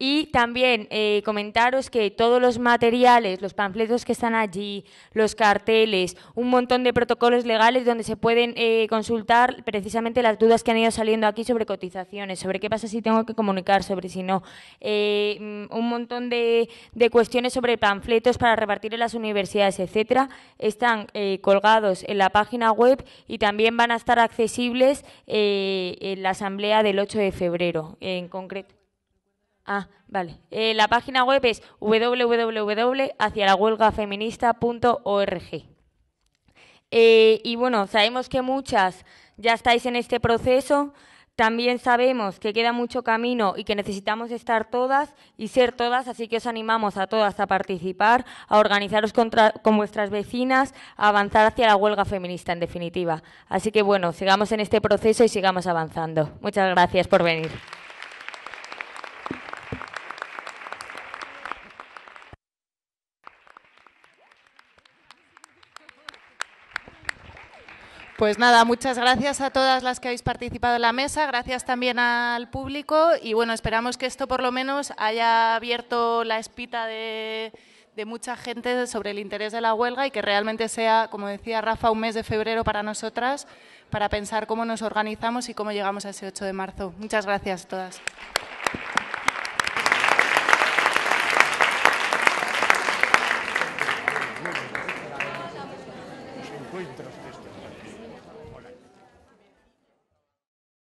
Y también eh, comentaros que todos los materiales, los panfletos que están allí, los carteles, un montón de protocolos legales donde se pueden eh, consultar precisamente las dudas que han ido saliendo aquí sobre cotizaciones, sobre qué pasa si tengo que comunicar, sobre si no. Eh, mm, un montón de, de, cuestiones sobre panfletos para repartir en las universidades, etcétera, están colgados en la página web y también van a estar accesibles en la asamblea del 8 de febrero en concreto. Ah, vale. Eh, la página web es www.hacialahuelgafeminista.org. Eh, y bueno, sabemos que muchas ya estáis en este proceso. También sabemos que queda mucho camino y que necesitamos estar todas y ser todas, así que os animamos a todas a participar, a organizaros con vuestras vecinas, a avanzar hacia la huelga feminista, en definitiva. Así que bueno, sigamos en este proceso y sigamos avanzando. Muchas gracias por venir. Pues nada, muchas gracias a todas las que habéis participado en la mesa, gracias también al público y bueno, esperamos que esto por lo menos haya abierto la espita de, mucha gente sobre el interés de la huelga y que realmente sea, como decía Rafa, un mes de febrero para nosotras, para pensar cómo nos organizamos y cómo llegamos a ese 8 de marzo. Muchas gracias a todas.